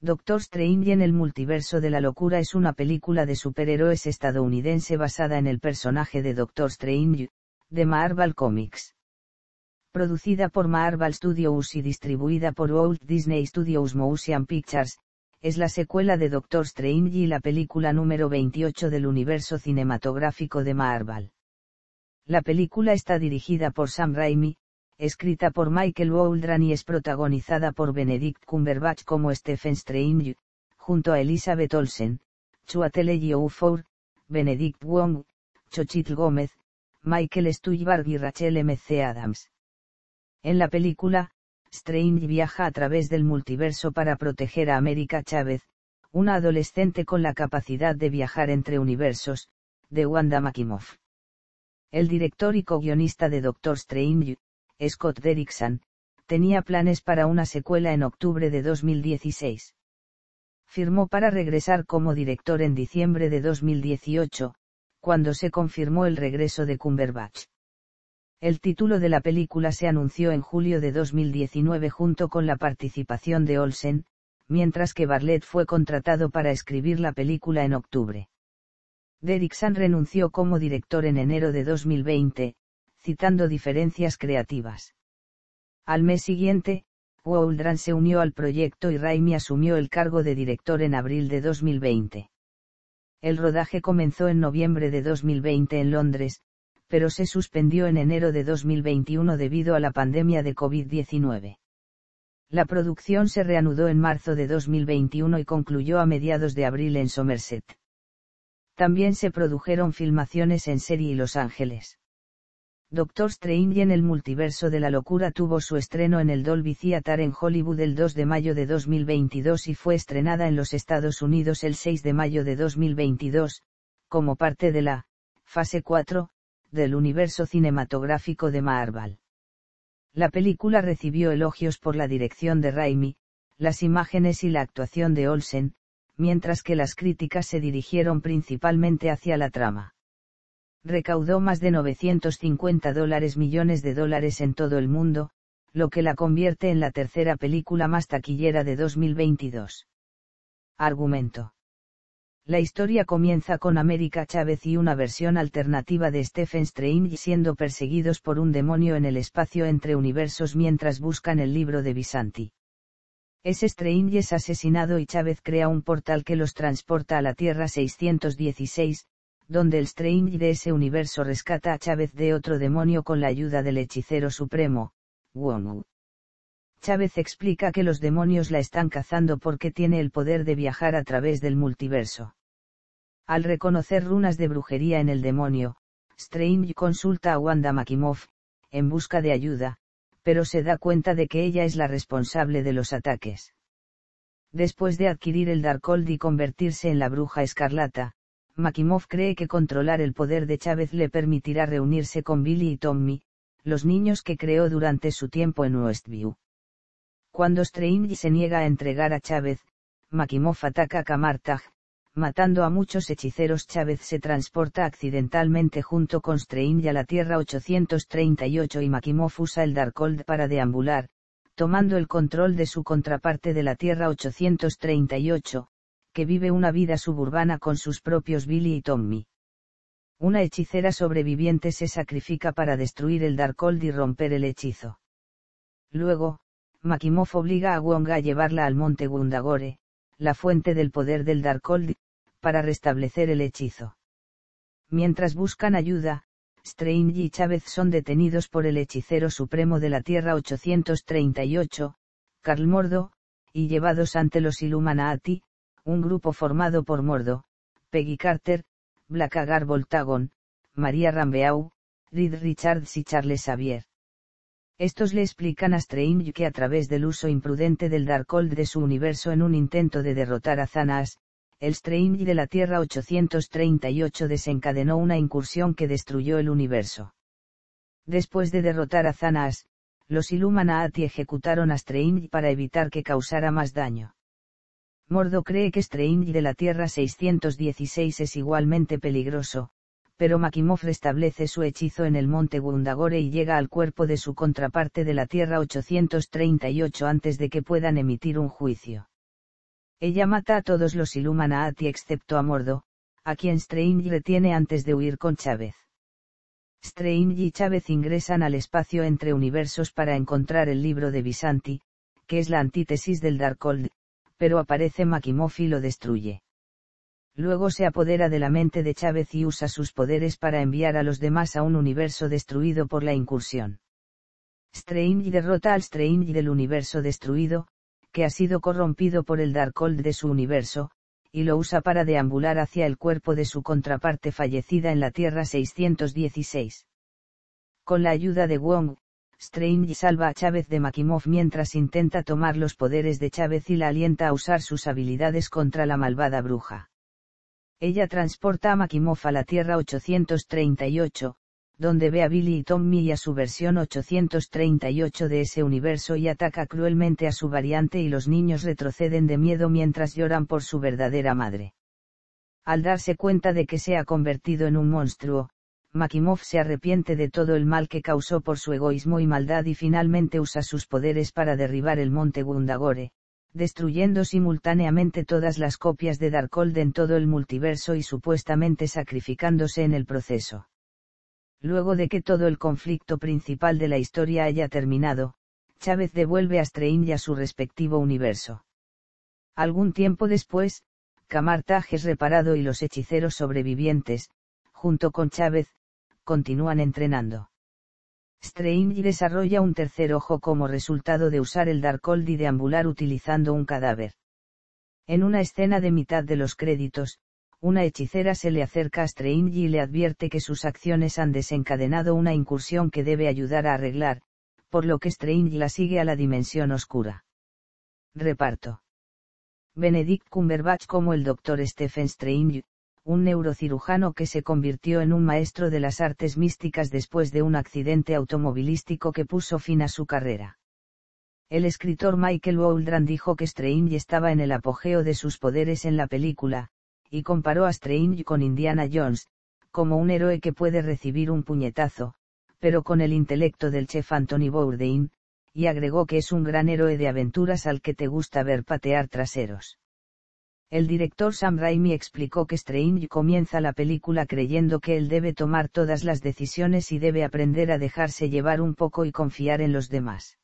Doctor Strange en el multiverso de la locura es una película de superhéroes estadounidense basada en el personaje de Doctor Strange, de Marvel Comics. Producida por Marvel Studios y distribuida por Walt Disney Studios Motion Pictures, es la secuela de Doctor Strange y la película número 28 del universo cinematográfico de Marvel. La película está dirigida por Sam Raimi, escrita por Michael Waldron y es protagonizada por Benedict Cumberbatch como Stephen Strange, junto a Elizabeth Olsen, Chuatele Four, Benedict Wong, Chochitl Gómez, Michael Stuhlbarg y Rachel M.C. Adams. En la película, Strange viaja a través del multiverso para proteger a América Chávez, una adolescente con la capacidad de viajar entre universos, de Wanda Makimoff. El director y co-guionista de Doctor Strange, Scott Derrickson, tenía planes para una secuela en octubre de 2016. Firmó para regresar como director en diciembre de 2018, cuando se confirmó el regreso de Cumberbatch. El título de la película se anunció en julio de 2019 junto con la participación de Olsen, mientras que Barlett fue contratado para escribir la película en octubre. Derrickson renunció como director en enero de 2020, citando diferencias creativas. Al mes siguiente, Woldran se unió al proyecto y Raimi asumió el cargo de director en abril de 2020. El rodaje comenzó en noviembre de 2020 en Londres, pero se suspendió en enero de 2021 debido a la pandemia de COVID-19. La producción se reanudó en marzo de 2021 y concluyó a mediados de abril en Somerset. También se produjeron filmaciones en Serie y Los Ángeles. Doctor Strange en el multiverso de la locura tuvo su estreno en el Dolby Theatre en Hollywood el 2 de mayo de 2022 y fue estrenada en los Estados Unidos el 6 de mayo de 2022, como parte de la fase 4 del universo cinematográfico de Marvel. La película recibió elogios por la dirección de Raimi, las imágenes y la actuación de Olsen, mientras que las críticas se dirigieron principalmente hacia la trama recaudó más de 950 dólares millones de dólares en todo el mundo, lo que la convierte en la tercera película más taquillera de 2022. Argumento. La historia comienza con América Chávez y una versión alternativa de Stephen Strange siendo perseguidos por un demonio en el espacio entre universos mientras buscan el libro de Bisanti. Es Strange es asesinado y Chávez crea un portal que los transporta a la Tierra 616, donde el Strange de ese universo rescata a Chávez de otro demonio con la ayuda del hechicero supremo, Wong. Chávez explica que los demonios la están cazando porque tiene el poder de viajar a través del multiverso. Al reconocer runas de brujería en el demonio, Strange consulta a Wanda Makimov, en busca de ayuda, pero se da cuenta de que ella es la responsable de los ataques. Después de adquirir el Darkhold y convertirse en la bruja escarlata, Makimov cree que controlar el poder de Chávez le permitirá reunirse con Billy y Tommy, los niños que creó durante su tiempo en Westview. Cuando Strange se niega a entregar a Chávez, Makimov ataca a Kamartag, matando a muchos hechiceros Chávez se transporta accidentalmente junto con Strange a la Tierra 838 y Makimov usa el Darkhold para deambular, tomando el control de su contraparte de la Tierra 838, que vive una vida suburbana con sus propios Billy y Tommy. Una hechicera sobreviviente se sacrifica para destruir el Darkhold y romper el hechizo. Luego, Makimov obliga a Wonga a llevarla al monte Gundagore, la fuente del poder del Darkhold, para restablecer el hechizo. Mientras buscan ayuda, Strange y Chávez son detenidos por el hechicero supremo de la Tierra 838, Carl Mordo, y llevados ante los Illuminati, un grupo formado por Mordo, Peggy Carter, Blackagar Agar Voltagon, María Rambeau, Reed Richards y Charles Xavier. Estos le explican a Strange que a través del uso imprudente del Darkhold de su universo en un intento de derrotar a Zanaas, el Strange de la Tierra 838 desencadenó una incursión que destruyó el universo. Después de derrotar a Zanaas, los Illuminati ejecutaron a Strange para evitar que causara más daño. Mordo cree que Strange de la Tierra 616 es igualmente peligroso, pero Makimov restablece su hechizo en el monte Gundagore y llega al cuerpo de su contraparte de la Tierra 838 antes de que puedan emitir un juicio. Ella mata a todos los Illuminati excepto a Mordo, a quien Strange retiene antes de huir con Chávez. Strange y Chávez ingresan al espacio entre universos para encontrar el libro de Bisanti, que es la antítesis del Darkhold, pero aparece Makimoff y lo destruye. Luego se apodera de la mente de Chávez y usa sus poderes para enviar a los demás a un universo destruido por la incursión. Strange derrota al Strange del universo destruido, que ha sido corrompido por el Darkhold de su universo, y lo usa para deambular hacia el cuerpo de su contraparte fallecida en la Tierra 616. Con la ayuda de Wong, Strange salva a Chávez de Makimov mientras intenta tomar los poderes de Chávez y la alienta a usar sus habilidades contra la malvada bruja. Ella transporta a Makimov a la Tierra 838, donde ve a Billy y Tommy y a su versión 838 de ese universo y ataca cruelmente a su variante y los niños retroceden de miedo mientras lloran por su verdadera madre. Al darse cuenta de que se ha convertido en un monstruo, Makimov se arrepiente de todo el mal que causó por su egoísmo y maldad y finalmente usa sus poderes para derribar el monte Gundagore, destruyendo simultáneamente todas las copias de Darkhold en todo el multiverso y supuestamente sacrificándose en el proceso. Luego de que todo el conflicto principal de la historia haya terminado, Chávez devuelve a Strein y a su respectivo universo. Algún tiempo después, Camartage es reparado y los hechiceros sobrevivientes, junto con Chávez, continúan entrenando. Strange desarrolla un tercer ojo como resultado de usar el Darkhold y deambular utilizando un cadáver. En una escena de mitad de los créditos, una hechicera se le acerca a Strange y le advierte que sus acciones han desencadenado una incursión que debe ayudar a arreglar, por lo que Strange la sigue a la dimensión oscura. Reparto. Benedict Cumberbatch como el Dr. Stephen Strange, un neurocirujano que se convirtió en un maestro de las artes místicas después de un accidente automovilístico que puso fin a su carrera. El escritor Michael Woldran dijo que Strange estaba en el apogeo de sus poderes en la película, y comparó a Strange con Indiana Jones, como un héroe que puede recibir un puñetazo, pero con el intelecto del chef Anthony Bourdain, y agregó que es un gran héroe de aventuras al que te gusta ver patear traseros. El director Sam Raimi explicó que Strange comienza la película creyendo que él debe tomar todas las decisiones y debe aprender a dejarse llevar un poco y confiar en los demás.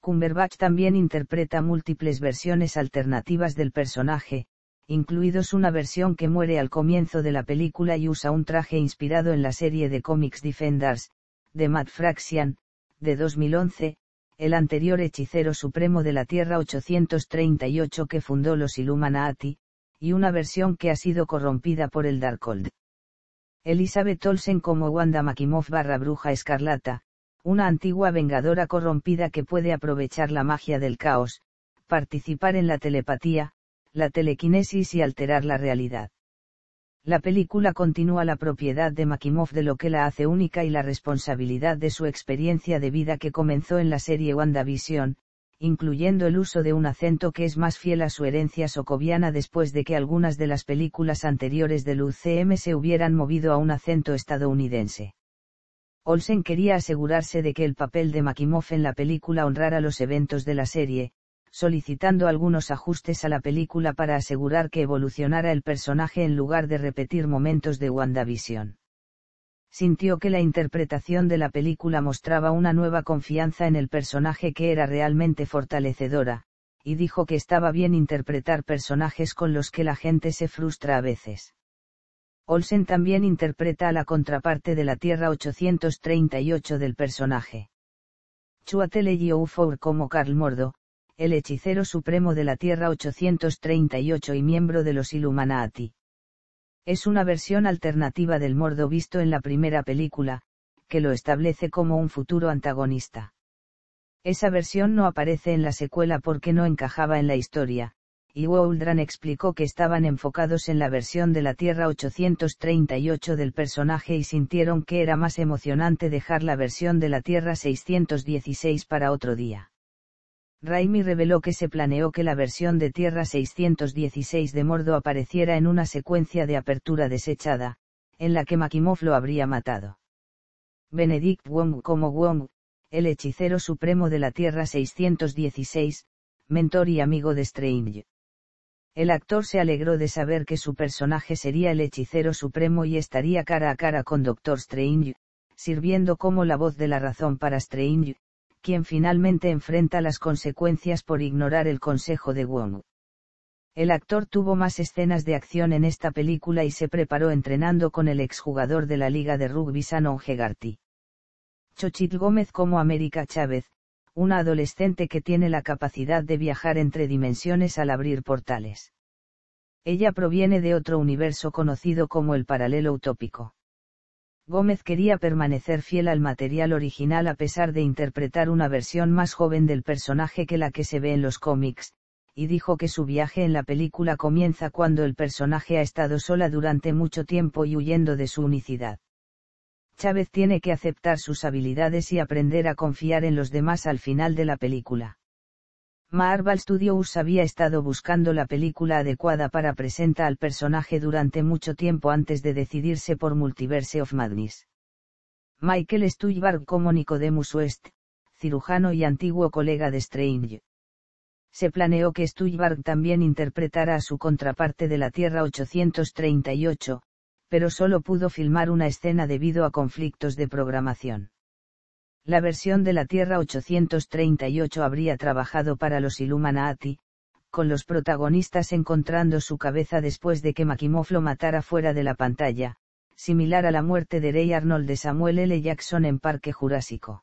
Cumberbatch también interpreta múltiples versiones alternativas del personaje, incluidos una versión que muere al comienzo de la película y usa un traje inspirado en la serie de cómics Defenders, de Matt Fraction, de 2011, el anterior hechicero supremo de la Tierra 838 que fundó los Illuminati, y una versión que ha sido corrompida por el Darkhold. Elizabeth Olsen como Wanda Makimov barra bruja escarlata, una antigua vengadora corrompida que puede aprovechar la magia del caos, participar en la telepatía, la telequinesis y alterar la realidad. La película continúa la propiedad de Makimov de lo que la hace única y la responsabilidad de su experiencia de vida que comenzó en la serie WandaVision, incluyendo el uso de un acento que es más fiel a su herencia socoviana después de que algunas de las películas anteriores del UCM se hubieran movido a un acento estadounidense. Olsen quería asegurarse de que el papel de Makimov en la película honrara los eventos de la serie, solicitando algunos ajustes a la película para asegurar que evolucionara el personaje en lugar de repetir momentos de WandaVision. Sintió que la interpretación de la película mostraba una nueva confianza en el personaje que era realmente fortalecedora, y dijo que estaba bien interpretar personajes con los que la gente se frustra a veces. Olsen también interpreta a la contraparte de la Tierra 838 del personaje. Chuatele Four como Carl Mordo, el hechicero supremo de la Tierra 838 y miembro de los Illuminati. Es una versión alternativa del Mordo visto en la primera película, que lo establece como un futuro antagonista. Esa versión no aparece en la secuela porque no encajaba en la historia, y Woldran explicó que estaban enfocados en la versión de la Tierra 838 del personaje y sintieron que era más emocionante dejar la versión de la Tierra 616 para otro día. Raimi reveló que se planeó que la versión de Tierra 616 de Mordo apareciera en una secuencia de apertura desechada, en la que Makimov lo habría matado. Benedict Wong como Wong, el hechicero supremo de la Tierra 616, mentor y amigo de Strange. El actor se alegró de saber que su personaje sería el hechicero supremo y estaría cara a cara con Doctor Strange, sirviendo como la voz de la razón para Strange, quien finalmente enfrenta las consecuencias por ignorar el consejo de Wong. El actor tuvo más escenas de acción en esta película y se preparó entrenando con el exjugador de la liga de rugby Sanon Hegarty. Chochit Gómez como América Chávez, una adolescente que tiene la capacidad de viajar entre dimensiones al abrir portales. Ella proviene de otro universo conocido como el paralelo utópico. Gómez quería permanecer fiel al material original a pesar de interpretar una versión más joven del personaje que la que se ve en los cómics, y dijo que su viaje en la película comienza cuando el personaje ha estado sola durante mucho tiempo y huyendo de su unicidad. Chávez tiene que aceptar sus habilidades y aprender a confiar en los demás al final de la película. Marvel Studios había estado buscando la película adecuada para presentar al personaje durante mucho tiempo antes de decidirse por Multiverse of Madness. Michael Stuhlbarg como Nicodemus West, cirujano y antiguo colega de Strange. Se planeó que Stuhlbarg también interpretara a su contraparte de la Tierra 838, pero solo pudo filmar una escena debido a conflictos de programación la versión de la Tierra 838 habría trabajado para los Illuminati, con los protagonistas encontrando su cabeza después de que Makimoff lo matara fuera de la pantalla, similar a la muerte de Ray Arnold de Samuel L. Jackson en Parque Jurásico.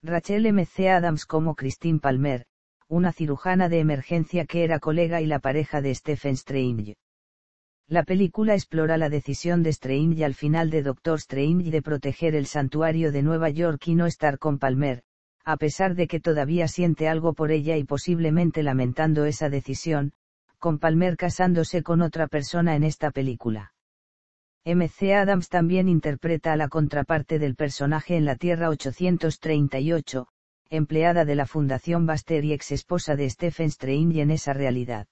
Rachel M. C. Adams como Christine Palmer, una cirujana de emergencia que era colega y la pareja de Stephen Strange. La película explora la decisión de Strange al final de Doctor Strange de proteger el santuario de Nueva York y no estar con Palmer, a pesar de que todavía siente algo por ella y posiblemente lamentando esa decisión, con Palmer casándose con otra persona en esta película. MC Adams también interpreta a la contraparte del personaje en la Tierra 838, empleada de la Fundación Baster y ex esposa de Stephen Strange en esa realidad.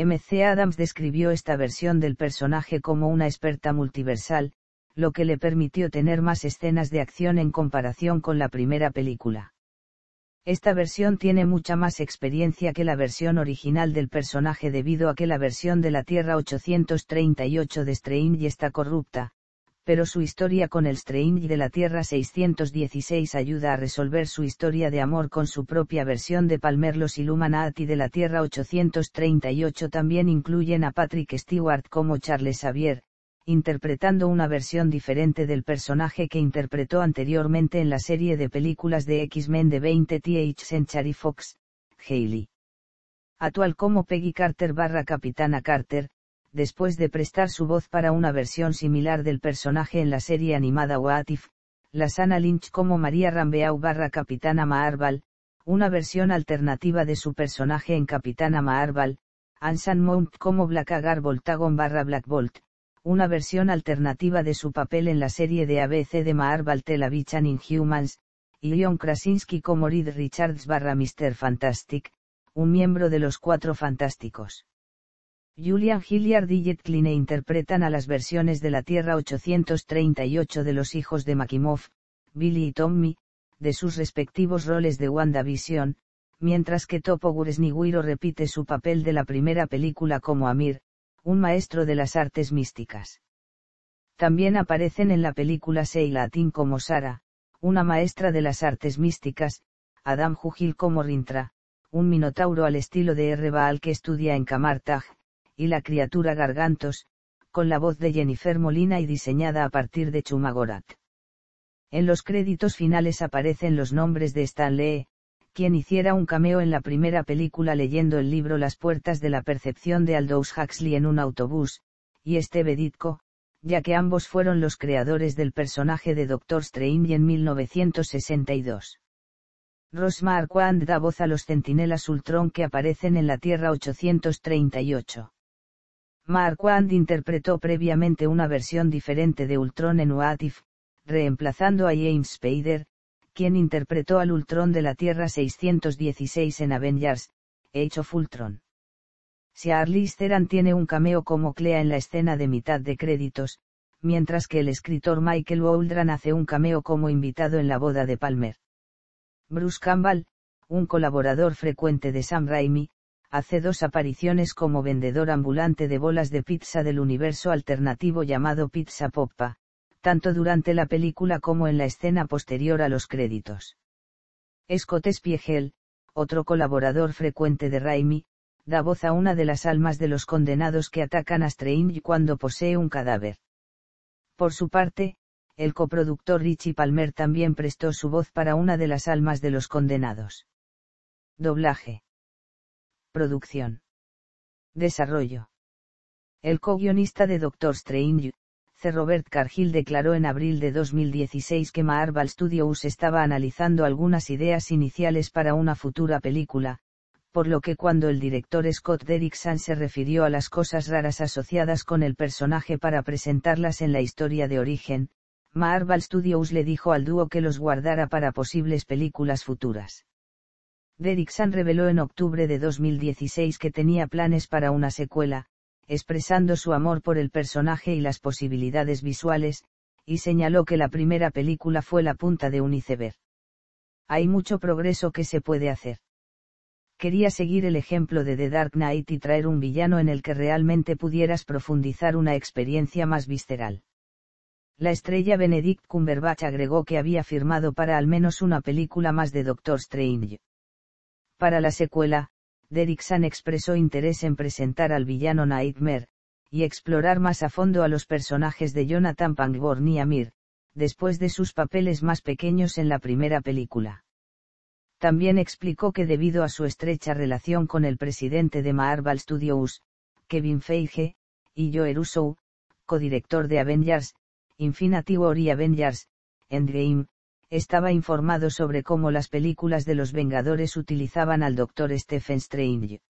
M.C. Adams describió esta versión del personaje como una experta multiversal, lo que le permitió tener más escenas de acción en comparación con la primera película. Esta versión tiene mucha más experiencia que la versión original del personaje debido a que la versión de la Tierra 838 de Strange está corrupta, pero su historia con el Strange de la Tierra 616 ayuda a resolver su historia de amor con su propia versión de Palmer. Los Illuminati de la Tierra 838 también incluyen a Patrick Stewart como Charles Xavier, interpretando una versión diferente del personaje que interpretó anteriormente en la serie de películas de X-Men de 20th Century Fox, Haley. Actual como Peggy Carter barra Capitana Carter, después de prestar su voz para una versión similar del personaje en la serie animada What If, la Sana Lynch como María Rambeau barra Capitana Maarval, una versión alternativa de su personaje en Capitana Marvel, Ansan Mount como Black Agar Voltagon barra Black Bolt, una versión alternativa de su papel en la serie de ABC de Maarval in Humans, y Leon Krasinski como Reed Richards barra Mr. Fantastic, un miembro de los Cuatro Fantásticos. Julian Hilliard y interpretan a las versiones de la Tierra 838 de los hijos de Makimov, Billy y Tommy, de sus respectivos roles de WandaVision, mientras que Topo Guresniguiro repite su papel de la primera película como Amir, un maestro de las artes místicas. También aparecen en la película Seila Latin como Sara, una maestra de las artes místicas, Adam Jujil como Rintra, un minotauro al estilo de R. Baal que estudia en Kamartag y La criatura Gargantos, con la voz de Jennifer Molina y diseñada a partir de Chumagorat. En los créditos finales aparecen los nombres de Stanley, Lee, quien hiciera un cameo en la primera película leyendo el libro Las puertas de la percepción de Aldous Huxley en un autobús, y Steve ya que ambos fueron los creadores del personaje de Doctor Strange en 1962. Rosmar Quand da voz a los centinelas Ultron que aparecen en la Tierra 838. Marquand interpretó previamente una versión diferente de Ultron en What reemplazando a James Spader, quien interpretó al Ultron de la Tierra 616 en Avengers, Age of Ultron. Si Arliss tiene un cameo como Clea en la escena de mitad de créditos, mientras que el escritor Michael Waldron hace un cameo como invitado en la boda de Palmer. Bruce Campbell, un colaborador frecuente de Sam Raimi, hace dos apariciones como vendedor ambulante de bolas de pizza del universo alternativo llamado Pizza Poppa, tanto durante la película como en la escena posterior a los créditos. Scott Spiegel, otro colaborador frecuente de Raimi, da voz a una de las almas de los condenados que atacan a Strange cuando posee un cadáver. Por su parte, el coproductor Richie Palmer también prestó su voz para una de las almas de los condenados. Doblaje Producción. Desarrollo. El co-guionista de Doctor Strange, C. Robert Cargill declaró en abril de 2016 que Marvel Studios estaba analizando algunas ideas iniciales para una futura película, por lo que cuando el director Scott Derrickson se refirió a las cosas raras asociadas con el personaje para presentarlas en la historia de origen, Marvel Studios le dijo al dúo que los guardara para posibles películas futuras. Derrickson reveló en octubre de 2016 que tenía planes para una secuela, expresando su amor por el personaje y las posibilidades visuales, y señaló que la primera película fue la punta de un iceberg. Hay mucho progreso que se puede hacer. Quería seguir el ejemplo de The Dark Knight y traer un villano en el que realmente pudieras profundizar una experiencia más visceral. La estrella Benedict Cumberbatch agregó que había firmado para al menos una película más de Doctor Strange. Para la secuela, Derrickson expresó interés en presentar al villano Nightmare, y explorar más a fondo a los personajes de Jonathan Pangborn y Amir, después de sus papeles más pequeños en la primera película. También explicó que debido a su estrecha relación con el presidente de Marvel Studios, Kevin Feige, y Joe Russo, codirector de Avengers, Infinity War y Avengers, Endgame, estaba informado sobre cómo las películas de los Vengadores utilizaban al Dr. Stephen Strange.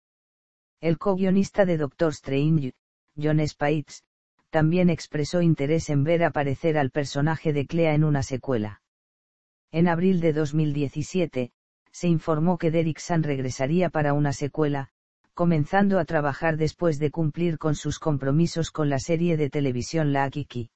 El co-guionista de Dr. Strange, John Spites, también expresó interés en ver aparecer al personaje de Clea en una secuela. En abril de 2017, se informó que Derrickson regresaría para una secuela, comenzando a trabajar después de cumplir con sus compromisos con la serie de televisión La Akiki.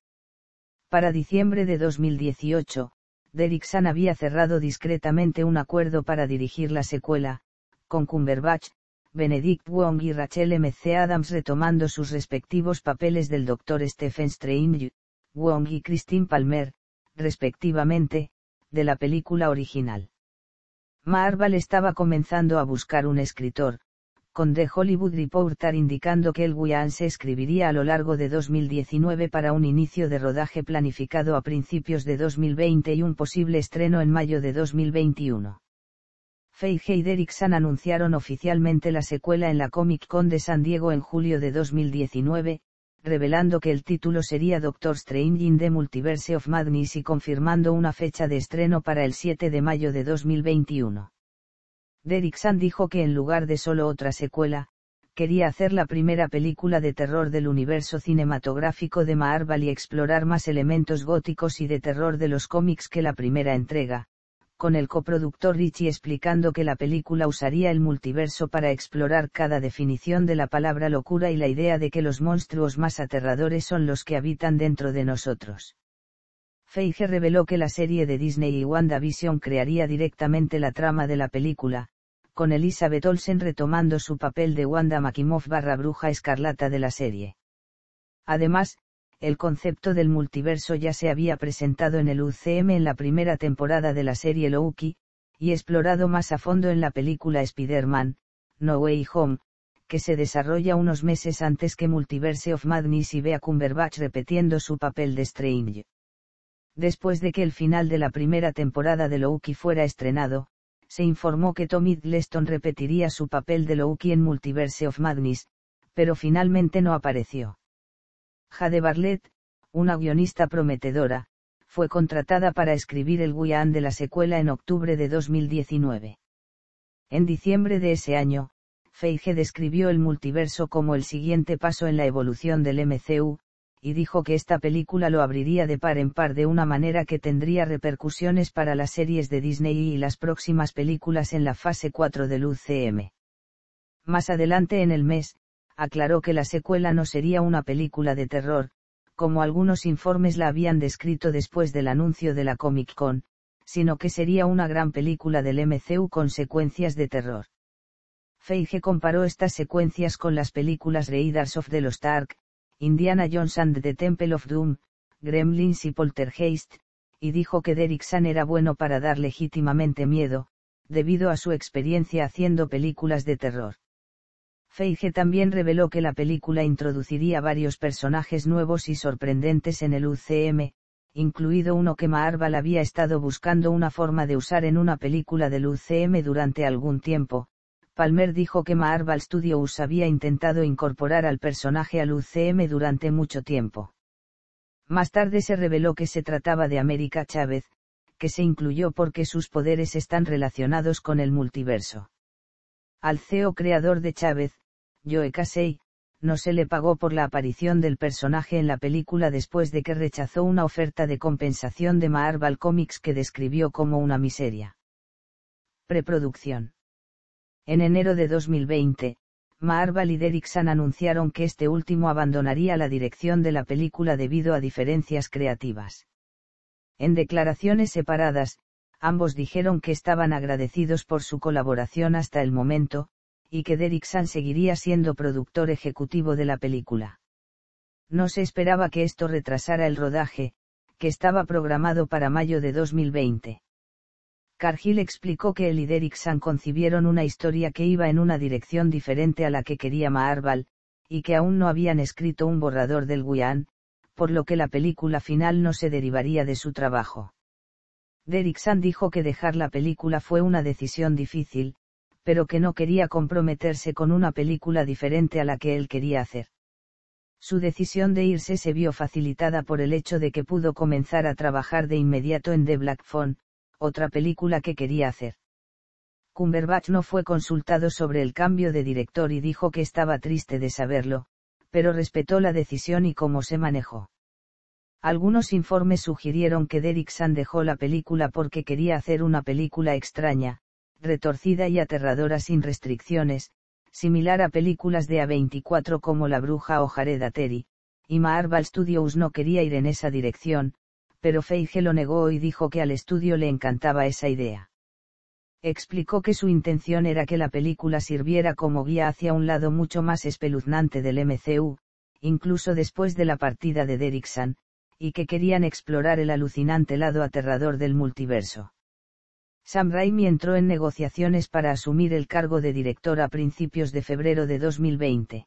Para diciembre de 2018, Derrickson había cerrado discretamente un acuerdo para dirigir la secuela, con Cumberbatch, Benedict Wong y Rachel M. C. Adams retomando sus respectivos papeles del Dr. Stephen Strange, Wong y Christine Palmer, respectivamente, de la película original. Marvel estaba comenzando a buscar un escritor, con The Hollywood Reporter indicando que el Guyan se escribiría a lo largo de 2019 para un inicio de rodaje planificado a principios de 2020 y un posible estreno en mayo de 2021. Feige y Derrickson anunciaron oficialmente la secuela en la Comic Con de San Diego en julio de 2019, revelando que el título sería Doctor Strange in the Multiverse of Madness y confirmando una fecha de estreno para el 7 de mayo de 2021. Derrickson dijo que en lugar de solo otra secuela, quería hacer la primera película de terror del universo cinematográfico de Marvel y explorar más elementos góticos y de terror de los cómics que la primera entrega, con el coproductor Richie explicando que la película usaría el multiverso para explorar cada definición de la palabra locura y la idea de que los monstruos más aterradores son los que habitan dentro de nosotros. Feige reveló que la serie de Disney y WandaVision crearía directamente la trama de la película, con Elizabeth Olsen retomando su papel de Wanda Makimov barra bruja escarlata de la serie. Además, el concepto del multiverso ya se había presentado en el UCM en la primera temporada de la serie Loki, y explorado más a fondo en la película Spider-Man, No Way Home, que se desarrolla unos meses antes que Multiverse of Madness y a Cumberbatch repitiendo su papel de Strange. Después de que el final de la primera temporada de Loki fuera estrenado, se informó que Tommy Hiddleston repetiría su papel de Loki en Multiverse of Madness, pero finalmente no apareció. Jade Barlett, una guionista prometedora, fue contratada para escribir el guion de la secuela en octubre de 2019. En diciembre de ese año, Feige describió el multiverso como el siguiente paso en la evolución del MCU, y dijo que esta película lo abriría de par en par de una manera que tendría repercusiones para las series de Disney y las próximas películas en la fase 4 del UCM. Más adelante en el mes, aclaró que la secuela no sería una película de terror, como algunos informes la habían descrito después del anuncio de la Comic Con, sino que sería una gran película del MCU con secuencias de terror. Feige comparó estas secuencias con las películas Raiders of the Lost Indiana Jones and the Temple of Doom, Gremlins y Poltergeist, y dijo que Derrickson era bueno para dar legítimamente miedo, debido a su experiencia haciendo películas de terror. Feige también reveló que la película introduciría varios personajes nuevos y sorprendentes en el UCM, incluido uno que Marvel había estado buscando una forma de usar en una película del UCM durante algún tiempo, Palmer dijo que Marvel Studios había intentado incorporar al personaje al UCM durante mucho tiempo. Más tarde se reveló que se trataba de América Chávez, que se incluyó porque sus poderes están relacionados con el multiverso. Al CEO creador de Chávez, Joe Casey, no se le pagó por la aparición del personaje en la película después de que rechazó una oferta de compensación de Marvel Comics que describió como una miseria. Preproducción en enero de 2020, Marvel y Derrickson anunciaron que este último abandonaría la dirección de la película debido a diferencias creativas. En declaraciones separadas, ambos dijeron que estaban agradecidos por su colaboración hasta el momento, y que Derrickson seguiría siendo productor ejecutivo de la película. No se esperaba que esto retrasara el rodaje, que estaba programado para mayo de 2020. Cargill explicó que él y Derrickson concibieron una historia que iba en una dirección diferente a la que quería Maharbal, y que aún no habían escrito un borrador del Guian, por lo que la película final no se derivaría de su trabajo. Derrickson dijo que dejar la película fue una decisión difícil, pero que no quería comprometerse con una película diferente a la que él quería hacer. Su decisión de irse se vio facilitada por el hecho de que pudo comenzar a trabajar de inmediato en The Black Phone, otra película que quería hacer. Cumberbatch no fue consultado sobre el cambio de director y dijo que estaba triste de saberlo, pero respetó la decisión y cómo se manejó. Algunos informes sugirieron que Derrickson dejó la película porque quería hacer una película extraña, retorcida y aterradora sin restricciones, similar a películas de A24 como La Bruja o Jareda Terry. y Marvel Studios no quería ir en esa dirección, pero Feige lo negó y dijo que al estudio le encantaba esa idea. Explicó que su intención era que la película sirviera como guía hacia un lado mucho más espeluznante del MCU, incluso después de la partida de Derrickson, y que querían explorar el alucinante lado aterrador del multiverso. Sam Raimi entró en negociaciones para asumir el cargo de director a principios de febrero de 2020.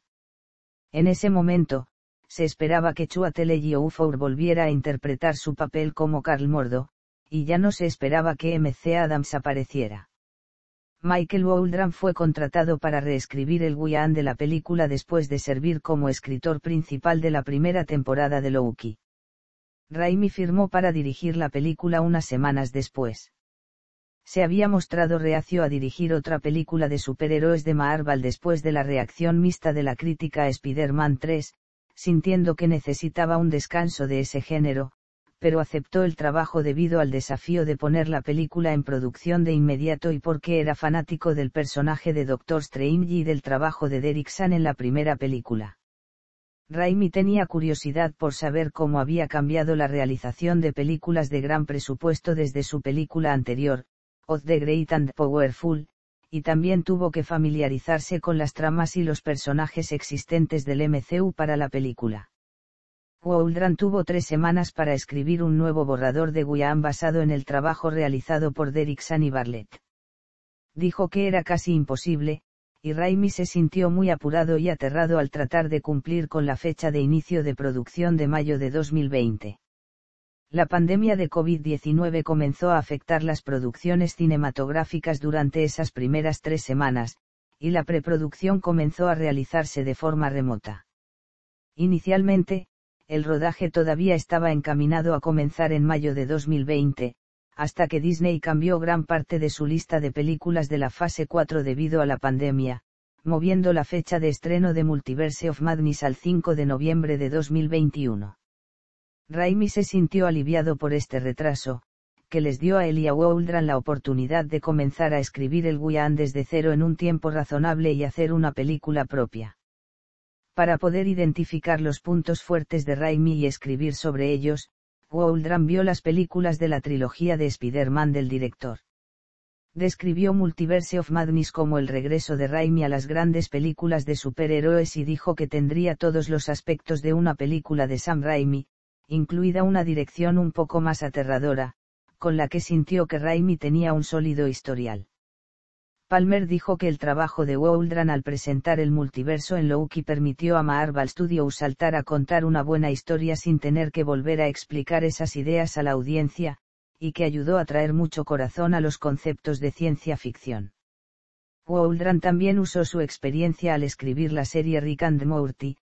En ese momento, se esperaba que y Ufor volviera a interpretar su papel como Carl Mordo, y ya no se esperaba que MC Adams apareciera. Michael Waldron fue contratado para reescribir el guion de la película después de servir como escritor principal de la primera temporada de Loki. Raimi firmó para dirigir la película unas semanas después. Se había mostrado reacio a dirigir otra película de superhéroes de Marvel después de la reacción mixta de la crítica a Spider-Man 3, sintiendo que necesitaba un descanso de ese género, pero aceptó el trabajo debido al desafío de poner la película en producción de inmediato y porque era fanático del personaje de Dr. Strange y del trabajo de Derrickson en la primera película. Raimi tenía curiosidad por saber cómo había cambiado la realización de películas de gran presupuesto desde su película anterior, Of the Great and Powerful, y también tuvo que familiarizarse con las tramas y los personajes existentes del MCU para la película. Waldron tuvo tres semanas para escribir un nuevo borrador de Guyan basado en el trabajo realizado por Derrickson y Barlett. Dijo que era casi imposible, y Raimi se sintió muy apurado y aterrado al tratar de cumplir con la fecha de inicio de producción de mayo de 2020 la pandemia de COVID-19 comenzó a afectar las producciones cinematográficas durante esas primeras tres semanas, y la preproducción comenzó a realizarse de forma remota. Inicialmente, el rodaje todavía estaba encaminado a comenzar en mayo de 2020, hasta que Disney cambió gran parte de su lista de películas de la fase 4 debido a la pandemia, moviendo la fecha de estreno de Multiverse of Madness al 5 de noviembre de 2021. Raimi se sintió aliviado por este retraso, que les dio a él y a Woldran la oportunidad de comenzar a escribir el Guyan desde cero en un tiempo razonable y hacer una película propia. Para poder identificar los puntos fuertes de Raimi y escribir sobre ellos, Woldran vio las películas de la trilogía de Spider-Man del director. Describió Multiverse of Madness como el regreso de Raimi a las grandes películas de superhéroes y dijo que tendría todos los aspectos de una película de Sam Raimi, incluida una dirección un poco más aterradora, con la que sintió que Raimi tenía un sólido historial. Palmer dijo que el trabajo de Woldran al presentar el multiverso en Loki permitió a Marvel Studios saltar a contar una buena historia sin tener que volver a explicar esas ideas a la audiencia, y que ayudó a traer mucho corazón a los conceptos de ciencia ficción. Woldran también usó su experiencia al escribir la serie Rick and Morty,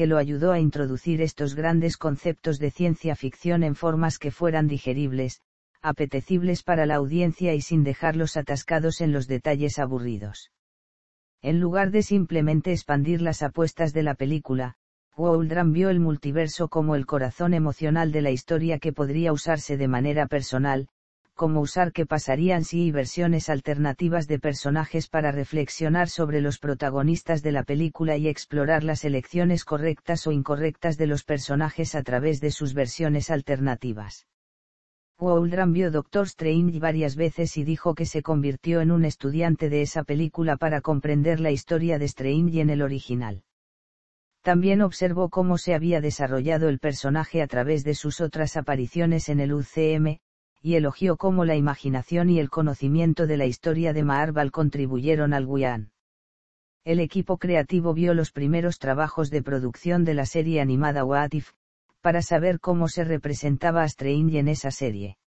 que lo ayudó a introducir estos grandes conceptos de ciencia ficción en formas que fueran digeribles, apetecibles para la audiencia y sin dejarlos atascados en los detalles aburridos. En lugar de simplemente expandir las apuestas de la película, Waldram vio el multiverso como el corazón emocional de la historia que podría usarse de manera personal, Cómo usar que pasarían si y versiones alternativas de personajes para reflexionar sobre los protagonistas de la película y explorar las elecciones correctas o incorrectas de los personajes a través de sus versiones alternativas. Waldram vio Doctor Strange varias veces y dijo que se convirtió en un estudiante de esa película para comprender la historia de Strange en el original. También observó cómo se había desarrollado el personaje a través de sus otras apariciones en el UCM, y elogió cómo la imaginación y el conocimiento de la historia de Maharbal contribuyeron al Guyan. El equipo creativo vio los primeros trabajos de producción de la serie animada What para saber cómo se representaba a Strange en esa serie.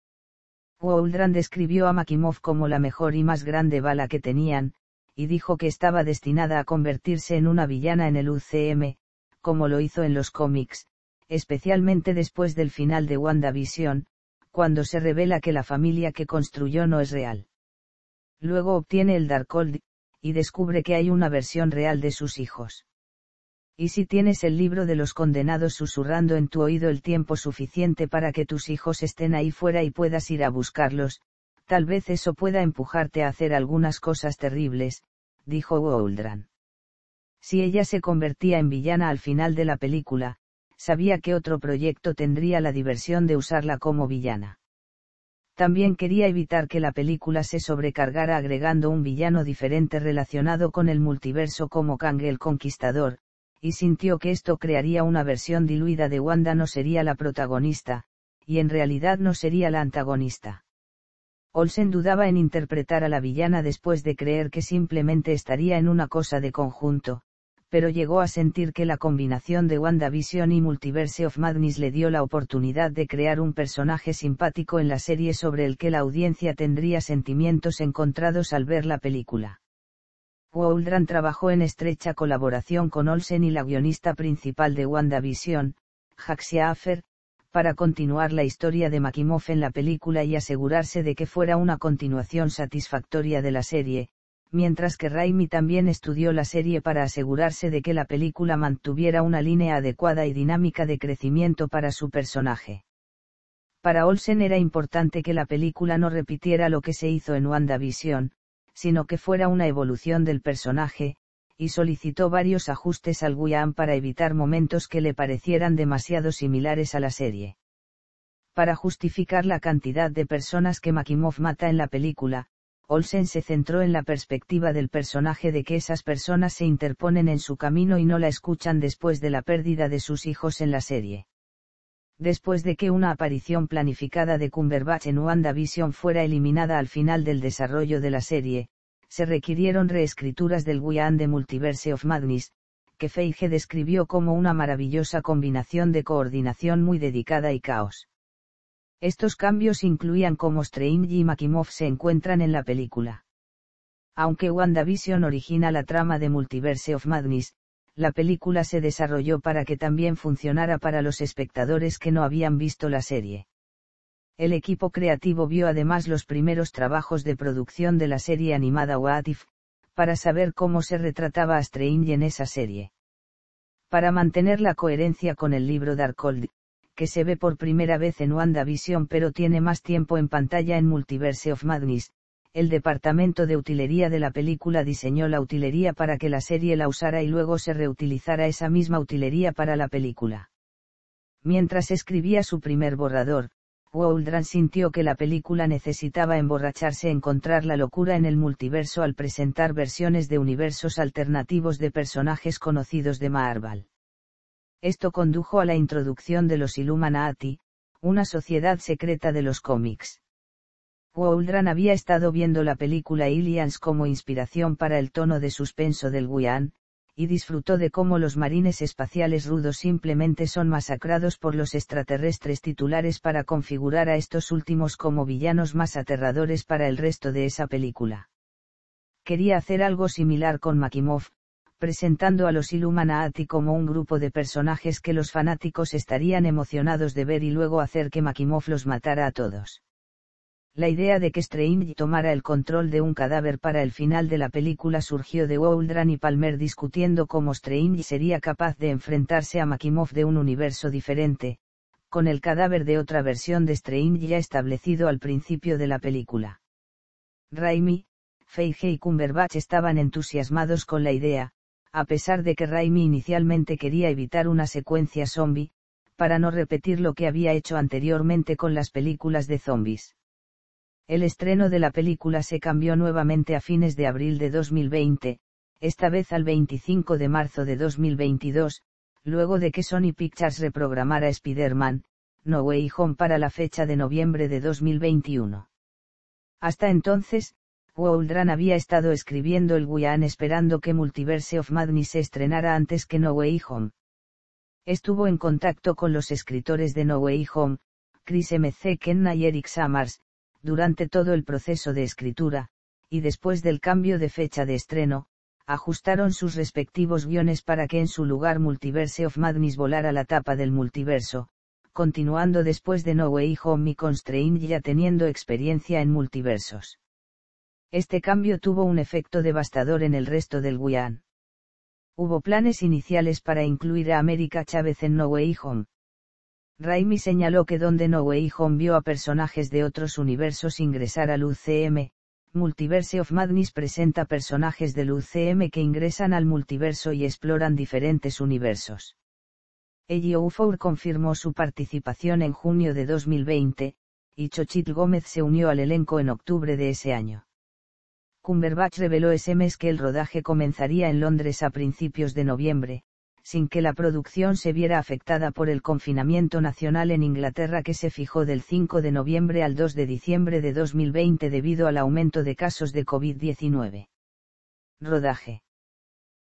Wouldran describió a Makimov como la mejor y más grande bala que tenían, y dijo que estaba destinada a convertirse en una villana en el UCM, como lo hizo en los cómics, especialmente después del final de WandaVision, cuando se revela que la familia que construyó no es real. Luego obtiene el Darkhold, y descubre que hay una versión real de sus hijos. Y si tienes el libro de los condenados susurrando en tu oído el tiempo suficiente para que tus hijos estén ahí fuera y puedas ir a buscarlos, tal vez eso pueda empujarte a hacer algunas cosas terribles, dijo Goldran. Si ella se convertía en villana al final de la película, sabía que otro proyecto tendría la diversión de usarla como villana. También quería evitar que la película se sobrecargara agregando un villano diferente relacionado con el multiverso como Kang el Conquistador, y sintió que esto crearía una versión diluida de Wanda no sería la protagonista, y en realidad no sería la antagonista. Olsen dudaba en interpretar a la villana después de creer que simplemente estaría en una cosa de conjunto, pero llegó a sentir que la combinación de WandaVision y Multiverse of Madness le dio la oportunidad de crear un personaje simpático en la serie sobre el que la audiencia tendría sentimientos encontrados al ver la película. Woldran trabajó en estrecha colaboración con Olsen y la guionista principal de WandaVision, Jaxia Affer, para continuar la historia de Makimov en la película y asegurarse de que fuera una continuación satisfactoria de la serie, mientras que Raimi también estudió la serie para asegurarse de que la película mantuviera una línea adecuada y dinámica de crecimiento para su personaje. Para Olsen era importante que la película no repitiera lo que se hizo en WandaVision, sino que fuera una evolución del personaje, y solicitó varios ajustes al Guyan para evitar momentos que le parecieran demasiado similares a la serie. Para justificar la cantidad de personas que Makimov mata en la película, Olsen se centró en la perspectiva del personaje de que esas personas se interponen en su camino y no la escuchan después de la pérdida de sus hijos en la serie. Después de que una aparición planificada de Cumberbatch en WandaVision fuera eliminada al final del desarrollo de la serie, se requirieron reescrituras del Guyan de Multiverse of Madness, que Feige describió como una maravillosa combinación de coordinación muy dedicada y caos. Estos cambios incluían cómo Strange y Makimov se encuentran en la película. Aunque WandaVision origina la trama de Multiverse of Madness, la película se desarrolló para que también funcionara para los espectadores que no habían visto la serie. El equipo creativo vio además los primeros trabajos de producción de la serie animada What If, para saber cómo se retrataba a Strange en esa serie. Para mantener la coherencia con el libro Darkhold, que se ve por primera vez en WandaVision pero tiene más tiempo en pantalla en Multiverse of Madness, el departamento de utilería de la película diseñó la utilería para que la serie la usara y luego se reutilizara esa misma utilería para la película. Mientras escribía su primer borrador, Waldron sintió que la película necesitaba emborracharse, e encontrar la locura en el multiverso al presentar versiones de universos alternativos de personajes conocidos de Marvel. Esto condujo a la introducción de los Illuminati, una sociedad secreta de los cómics. Woldran había estado viendo la película Ilians como inspiración para el tono de suspenso del Guyan, y disfrutó de cómo los marines espaciales rudos simplemente son masacrados por los extraterrestres titulares para configurar a estos últimos como villanos más aterradores para el resto de esa película. Quería hacer algo similar con Makimov, presentando a los Illuminati como un grupo de personajes que los fanáticos estarían emocionados de ver y luego hacer que Makimov los matara a todos. La idea de que Strange tomara el control de un cadáver para el final de la película surgió de Waldran y Palmer discutiendo cómo Strange sería capaz de enfrentarse a Makimov de un universo diferente, con el cadáver de otra versión de Strange ya establecido al principio de la película. Raimi, Feige y Cumberbatch estaban entusiasmados con la idea, a pesar de que Raimi inicialmente quería evitar una secuencia zombie, para no repetir lo que había hecho anteriormente con las películas de zombies. El estreno de la película se cambió nuevamente a fines de abril de 2020, esta vez al 25 de marzo de 2022, luego de que Sony Pictures reprogramara Spider-Man, No Way Home para la fecha de noviembre de 2021. Hasta entonces, Woldran había estado escribiendo el Guyan esperando que Multiverse of Madness se estrenara antes que No Way Home. Estuvo en contacto con los escritores de No Way Home, Chris M. Kenna y Eric Samars, durante todo el proceso de escritura, y después del cambio de fecha de estreno, ajustaron sus respectivos guiones para que en su lugar Multiverse of Madness volara la tapa del multiverso, continuando después de No Way Home y Constrain ya teniendo experiencia en multiversos. Este cambio tuvo un efecto devastador en el resto del Guián. Hubo planes iniciales para incluir a América Chávez en No Way Home. Raimi señaló que donde No Home vio a personajes de otros universos ingresar al UCM, Multiverse of Madness presenta personajes del UCM que ingresan al multiverso y exploran diferentes universos. Elio Ufour confirmó su participación en junio de 2020, y Chochit Gómez se unió al elenco en octubre de ese año. Cumberbatch reveló ese mes que el rodaje comenzaría en Londres a principios de noviembre, sin que la producción se viera afectada por el confinamiento nacional en Inglaterra que se fijó del 5 de noviembre al 2 de diciembre de 2020 debido al aumento de casos de COVID-19. Rodaje.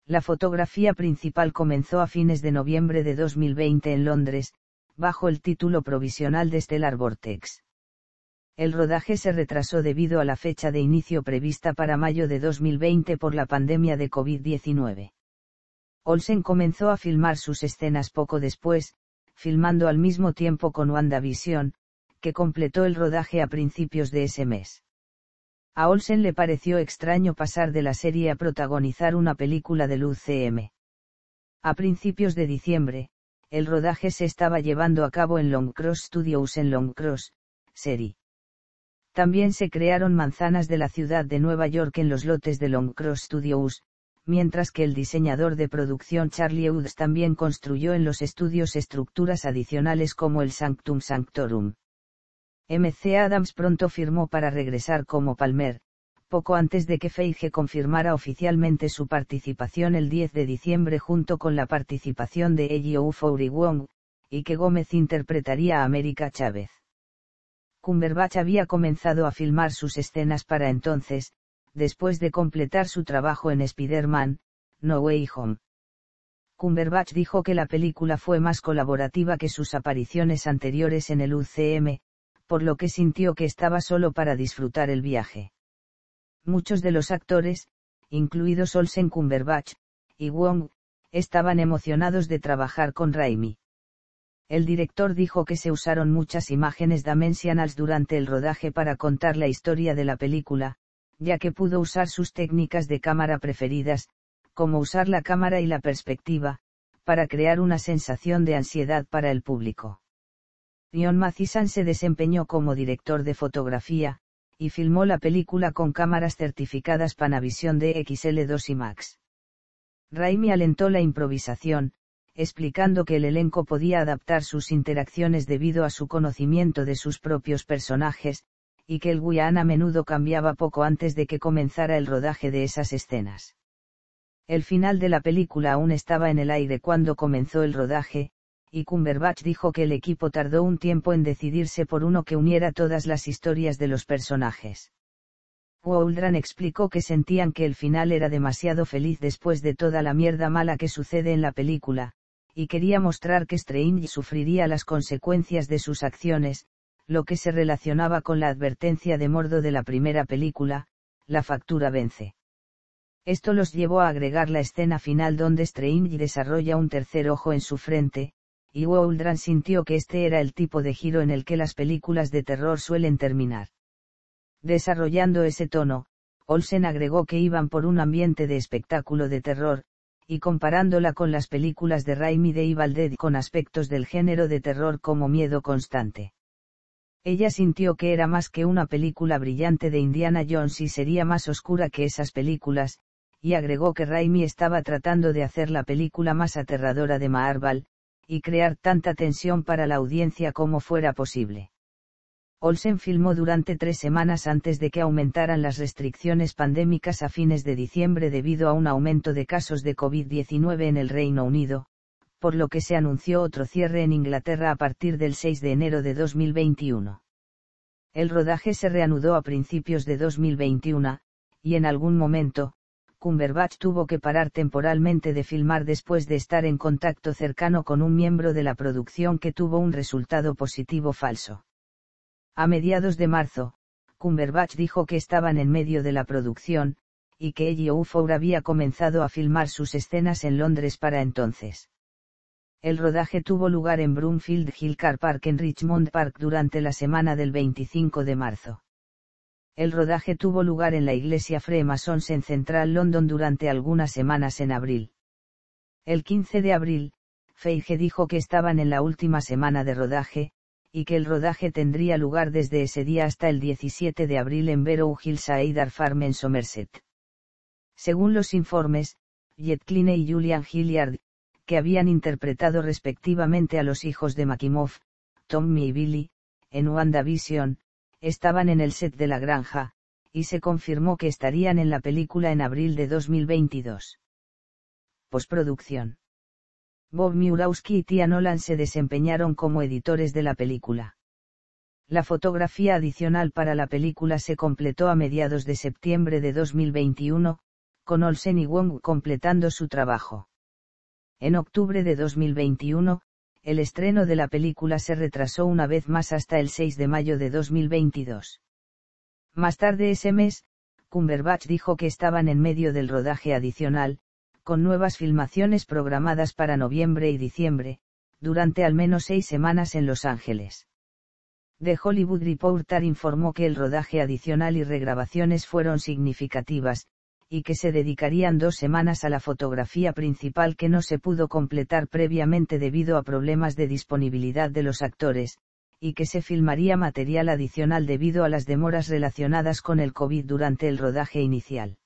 La fotografía principal comenzó a fines de noviembre de 2020 en Londres, bajo el título provisional de Stellar Vortex el rodaje se retrasó debido a la fecha de inicio prevista para mayo de 2020 por la pandemia de COVID-19. Olsen comenzó a filmar sus escenas poco después, filmando al mismo tiempo con WandaVision, que completó el rodaje a principios de ese mes. A Olsen le pareció extraño pasar de la serie a protagonizar una película de luz CM. A principios de diciembre, el rodaje se estaba llevando a cabo en Long Cross Studios en Long Cross, Serie. También se crearon manzanas de la ciudad de Nueva York en los lotes de Long Cross Studios, mientras que el diseñador de producción Charlie Woods también construyó en los estudios estructuras adicionales como el Sanctum Sanctorum. MC Adams pronto firmó para regresar como Palmer, poco antes de que Feige confirmara oficialmente su participación el 10 de diciembre junto con la participación de Eiji Oufori Wong, y que Gómez interpretaría a América Chávez. Cumberbatch había comenzado a filmar sus escenas para entonces, después de completar su trabajo en Spider-Man, No Way Home. Cumberbatch dijo que la película fue más colaborativa que sus apariciones anteriores en el UCM, por lo que sintió que estaba solo para disfrutar el viaje. Muchos de los actores, incluidos Olsen Cumberbatch y Wong, estaban emocionados de trabajar con Raimi. El director dijo que se usaron muchas imágenes dimensionals durante el rodaje para contar la historia de la película, ya que pudo usar sus técnicas de cámara preferidas, como usar la cámara y la perspectiva, para crear una sensación de ansiedad para el público. Ion Mathisan se desempeñó como director de fotografía, y filmó la película con cámaras certificadas Panavision DXL2 y Max. Raimi alentó la improvisación, explicando que el elenco podía adaptar sus interacciones debido a su conocimiento de sus propios personajes, y que el Guyana a menudo cambiaba poco antes de que comenzara el rodaje de esas escenas. El final de la película aún estaba en el aire cuando comenzó el rodaje, y Cumberbatch dijo que el equipo tardó un tiempo en decidirse por uno que uniera todas las historias de los personajes. Waldran explicó que sentían que el final era demasiado feliz después de toda la mierda mala que sucede en la película, y quería mostrar que Strange sufriría las consecuencias de sus acciones, lo que se relacionaba con la advertencia de Mordo de la primera película, La factura vence. Esto los llevó a agregar la escena final donde Strange desarrolla un tercer ojo en su frente, y Waldron sintió que este era el tipo de giro en el que las películas de terror suelen terminar. Desarrollando ese tono, Olsen agregó que iban por un ambiente de espectáculo de terror, y comparándola con las películas de Raimi de Dead con aspectos del género de terror como Miedo Constante. Ella sintió que era más que una película brillante de Indiana Jones y sería más oscura que esas películas, y agregó que Raimi estaba tratando de hacer la película más aterradora de Marvel, y crear tanta tensión para la audiencia como fuera posible. Olsen filmó durante tres semanas antes de que aumentaran las restricciones pandémicas a fines de diciembre debido a un aumento de casos de COVID-19 en el Reino Unido, por lo que se anunció otro cierre en Inglaterra a partir del 6 de enero de 2021. El rodaje se reanudó a principios de 2021, y en algún momento, Cumberbatch tuvo que parar temporalmente de filmar después de estar en contacto cercano con un miembro de la producción que tuvo un resultado positivo falso. A mediados de marzo, Cumberbatch dijo que estaban en medio de la producción, y que ella Ufour había comenzado a filmar sus escenas en Londres para entonces. El rodaje tuvo lugar en Broomfield Hillcar Park en Richmond Park durante la semana del 25 de marzo. El rodaje tuvo lugar en la iglesia Freemasons en Central London durante algunas semanas en abril. El 15 de abril, Feige dijo que estaban en la última semana de rodaje, y que el rodaje tendría lugar desde ese día hasta el 17 de abril en vero Hills Eidar Farm en Somerset. Según los informes, Jet Kline y Julian Hilliard, que habían interpretado respectivamente a los hijos de Makimov, Tommy y Billy, en WandaVision, estaban en el set de la granja, y se confirmó que estarían en la película en abril de 2022. Postproducción Bob Murawski y Tia Nolan se desempeñaron como editores de la película. La fotografía adicional para la película se completó a mediados de septiembre de 2021, con Olsen y Wong completando su trabajo. En octubre de 2021, el estreno de la película se retrasó una vez más hasta el 6 de mayo de 2022. Más tarde ese mes, Cumberbatch dijo que estaban en medio del rodaje adicional, con nuevas filmaciones programadas para noviembre y diciembre, durante al menos seis semanas en Los Ángeles. The Hollywood Reporter informó que el rodaje adicional y regrabaciones fueron significativas, y que se dedicarían dos semanas a la fotografía principal que no se pudo completar previamente debido a problemas de disponibilidad de los actores, y que se filmaría material adicional debido a las demoras relacionadas con el COVID durante el rodaje inicial.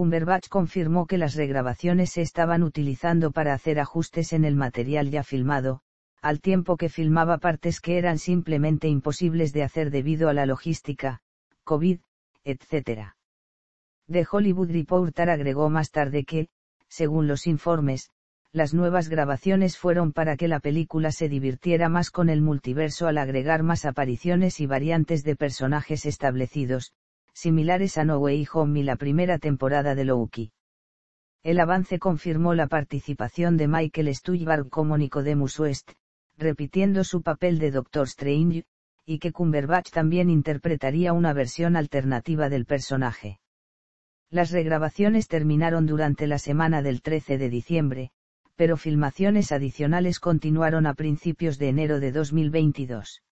Cumberbatch confirmó que las regrabaciones se estaban utilizando para hacer ajustes en el material ya filmado, al tiempo que filmaba partes que eran simplemente imposibles de hacer debido a la logística, COVID, etc. The Hollywood Reporter agregó más tarde que, según los informes, las nuevas grabaciones fueron para que la película se divirtiera más con el multiverso al agregar más apariciones y variantes de personajes establecidos, similares a No Way Home y la primera temporada de Loki. El avance confirmó la participación de Michael Stuhlbarg como Nicodemus West, repitiendo su papel de Doctor Strange, y que Cumberbatch también interpretaría una versión alternativa del personaje. Las regrabaciones terminaron durante la semana del 13 de diciembre, pero filmaciones adicionales continuaron a principios de enero de 2022.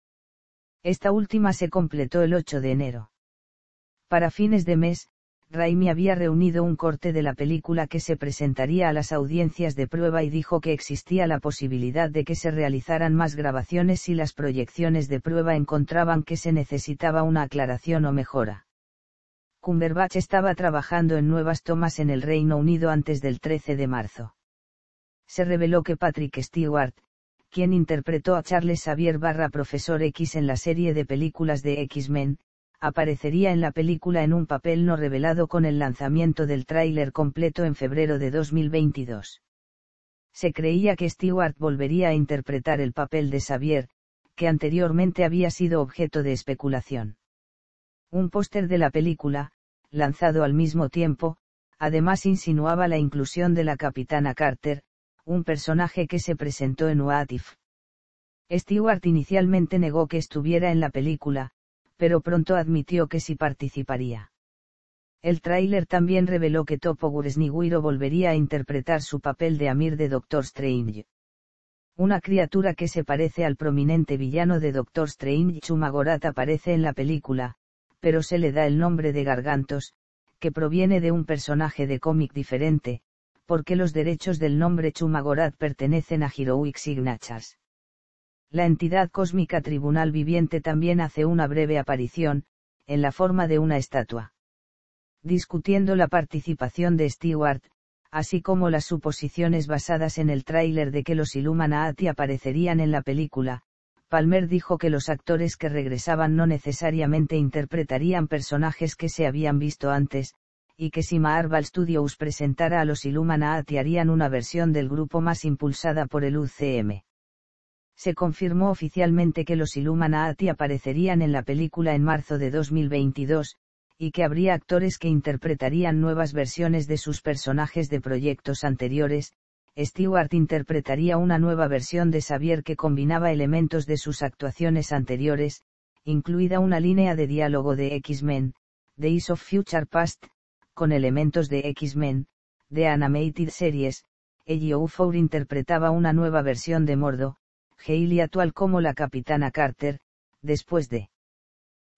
Esta última se completó el 8 de enero. Para fines de mes, Raimi había reunido un corte de la película que se presentaría a las audiencias de prueba y dijo que existía la posibilidad de que se realizaran más grabaciones si las proyecciones de prueba encontraban que se necesitaba una aclaración o mejora. Cumberbatch estaba trabajando en nuevas tomas en el Reino Unido antes del 13 de marzo. Se reveló que Patrick Stewart, quien interpretó a Charles Xavier barra Profesor X en la serie de películas de X-Men, aparecería en la película en un papel no revelado con el lanzamiento del tráiler completo en febrero de 2022. Se creía que Stewart volvería a interpretar el papel de Xavier, que anteriormente había sido objeto de especulación. Un póster de la película, lanzado al mismo tiempo, además insinuaba la inclusión de la capitana Carter, un personaje que se presentó en What Stewart inicialmente negó que estuviera en la película, pero pronto admitió que sí participaría. El tráiler también reveló que Topo Guresniguiro volvería a interpretar su papel de Amir de Doctor Strange. Una criatura que se parece al prominente villano de Doctor Strange Chumagorat aparece en la película, pero se le da el nombre de Gargantos, que proviene de un personaje de cómic diferente, porque los derechos del nombre Chumagorat pertenecen a Heroic Signatures la entidad cósmica tribunal viviente también hace una breve aparición, en la forma de una estatua. Discutiendo la participación de Stewart, así como las suposiciones basadas en el tráiler de que los Illuminati aparecerían en la película, Palmer dijo que los actores que regresaban no necesariamente interpretarían personajes que se habían visto antes, y que si Marvel Studios presentara a los Illuminati harían una versión del grupo más impulsada por el UCM se confirmó oficialmente que los Illuminati aparecerían en la película en marzo de 2022, y que habría actores que interpretarían nuevas versiones de sus personajes de proyectos anteriores, Stewart interpretaría una nueva versión de Xavier que combinaba elementos de sus actuaciones anteriores, incluida una línea de diálogo de X-Men, The of Future Past, con elementos de X-Men, The Animated Series, Ellie interpretaba una nueva versión de Mordo, Haley actual como la capitana Carter, después de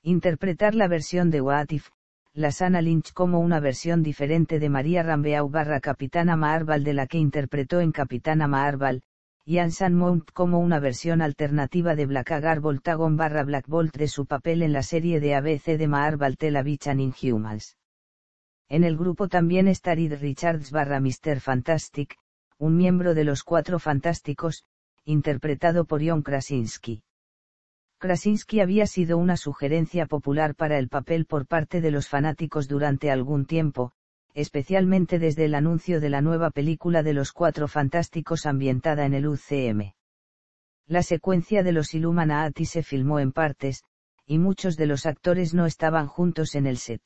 interpretar la versión de What If, la Sana Lynch como una versión diferente de María Rambeau barra Capitana Marvel de la que interpretó en Capitana Marvel, y Anson Mount como una versión alternativa de Blackagar Voltagon barra Black Bolt de su papel en la serie de ABC de Marvel Tel Aviv and Inhumans. En el grupo también está Reed Richards barra Mr. Fantastic, un miembro de los Cuatro Fantásticos, interpretado por John Krasinski. Krasinski había sido una sugerencia popular para el papel por parte de los fanáticos durante algún tiempo, especialmente desde el anuncio de la nueva película de los Cuatro Fantásticos ambientada en el UCM. La secuencia de los Illuminati se filmó en partes, y muchos de los actores no estaban juntos en el set.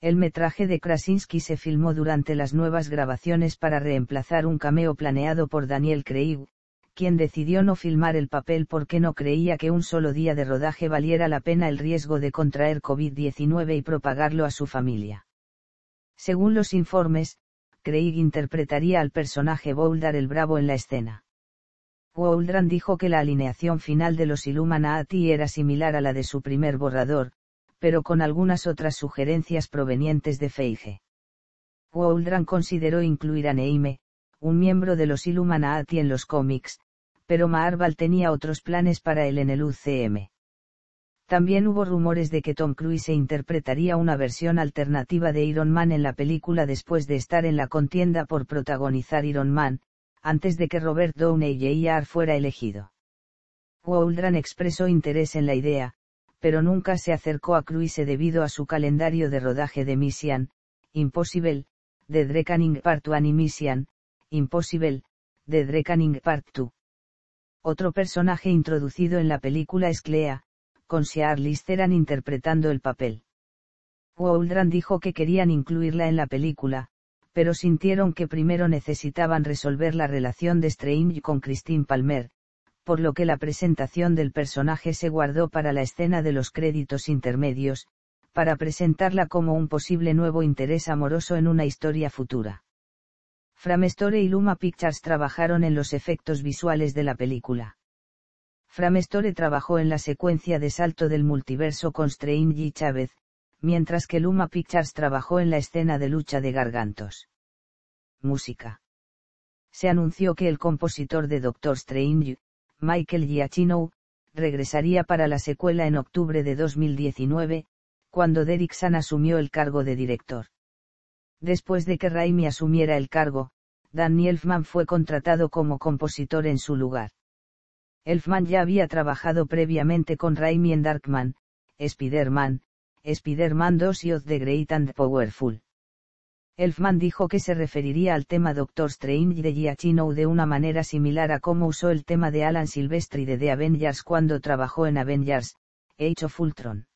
El metraje de Krasinski se filmó durante las nuevas grabaciones para reemplazar un cameo planeado por Daniel Craig, quien decidió no filmar el papel porque no creía que un solo día de rodaje valiera la pena el riesgo de contraer COVID-19 y propagarlo a su familia. Según los informes, Craig interpretaría al personaje Bouldar el Bravo en la escena. Woldran dijo que la alineación final de los Illuminati era similar a la de su primer borrador, pero con algunas otras sugerencias provenientes de Feige. Woldran consideró incluir a Neime, un miembro de los Illuminati en los cómics, pero Maarval tenía otros planes para él en el UCM. También hubo rumores de que Tom Cruise interpretaría una versión alternativa de Iron Man en la película después de estar en la contienda por protagonizar Iron Man, antes de que Robert Downey Jr. fuera elegido. Waldron expresó interés en la idea, pero nunca se acercó a Cruise debido a su calendario de rodaje de Mission, Impossible, The Reckoning Part 1 y Mission, Impossible, The Reckoning Part 2. Otro personaje introducido en la película es Clea, con Sear Listeran interpretando el papel. Woldran dijo que querían incluirla en la película, pero sintieron que primero necesitaban resolver la relación de Strange con Christine Palmer, por lo que la presentación del personaje se guardó para la escena de los créditos intermedios, para presentarla como un posible nuevo interés amoroso en una historia futura. Framestore y Luma Pictures trabajaron en los efectos visuales de la película. Framestore trabajó en la secuencia de salto del multiverso con Strange Chávez, mientras que Luma Pictures trabajó en la escena de lucha de gargantos. Música. Se anunció que el compositor de Doctor Strange, Michael Giacchino, regresaría para la secuela en octubre de 2019, cuando Derrickson asumió el cargo de director. Después de que Raimi asumiera el cargo, Danny Elfman fue contratado como compositor en su lugar. Elfman ya había trabajado previamente con Raimi en Darkman, Spider-Man, Spider-Man 2 y Oz the Great and Powerful. Elfman dijo que se referiría al tema Doctor Strange de Giacchino de una manera similar a cómo usó el tema de Alan Silvestri de The Avengers cuando trabajó en Avengers, Age of Ultron.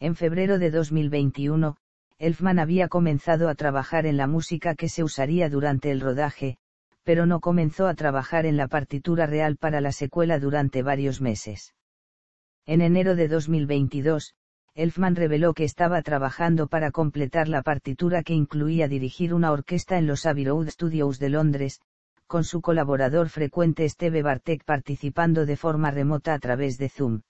En febrero de 2021, Elfman había comenzado a trabajar en la música que se usaría durante el rodaje, pero no comenzó a trabajar en la partitura real para la secuela durante varios meses. En enero de 2022, Elfman reveló que estaba trabajando para completar la partitura que incluía dirigir una orquesta en los Abbey Road Studios de Londres, con su colaborador frecuente Steve Bartek participando de forma remota a través de Zoom.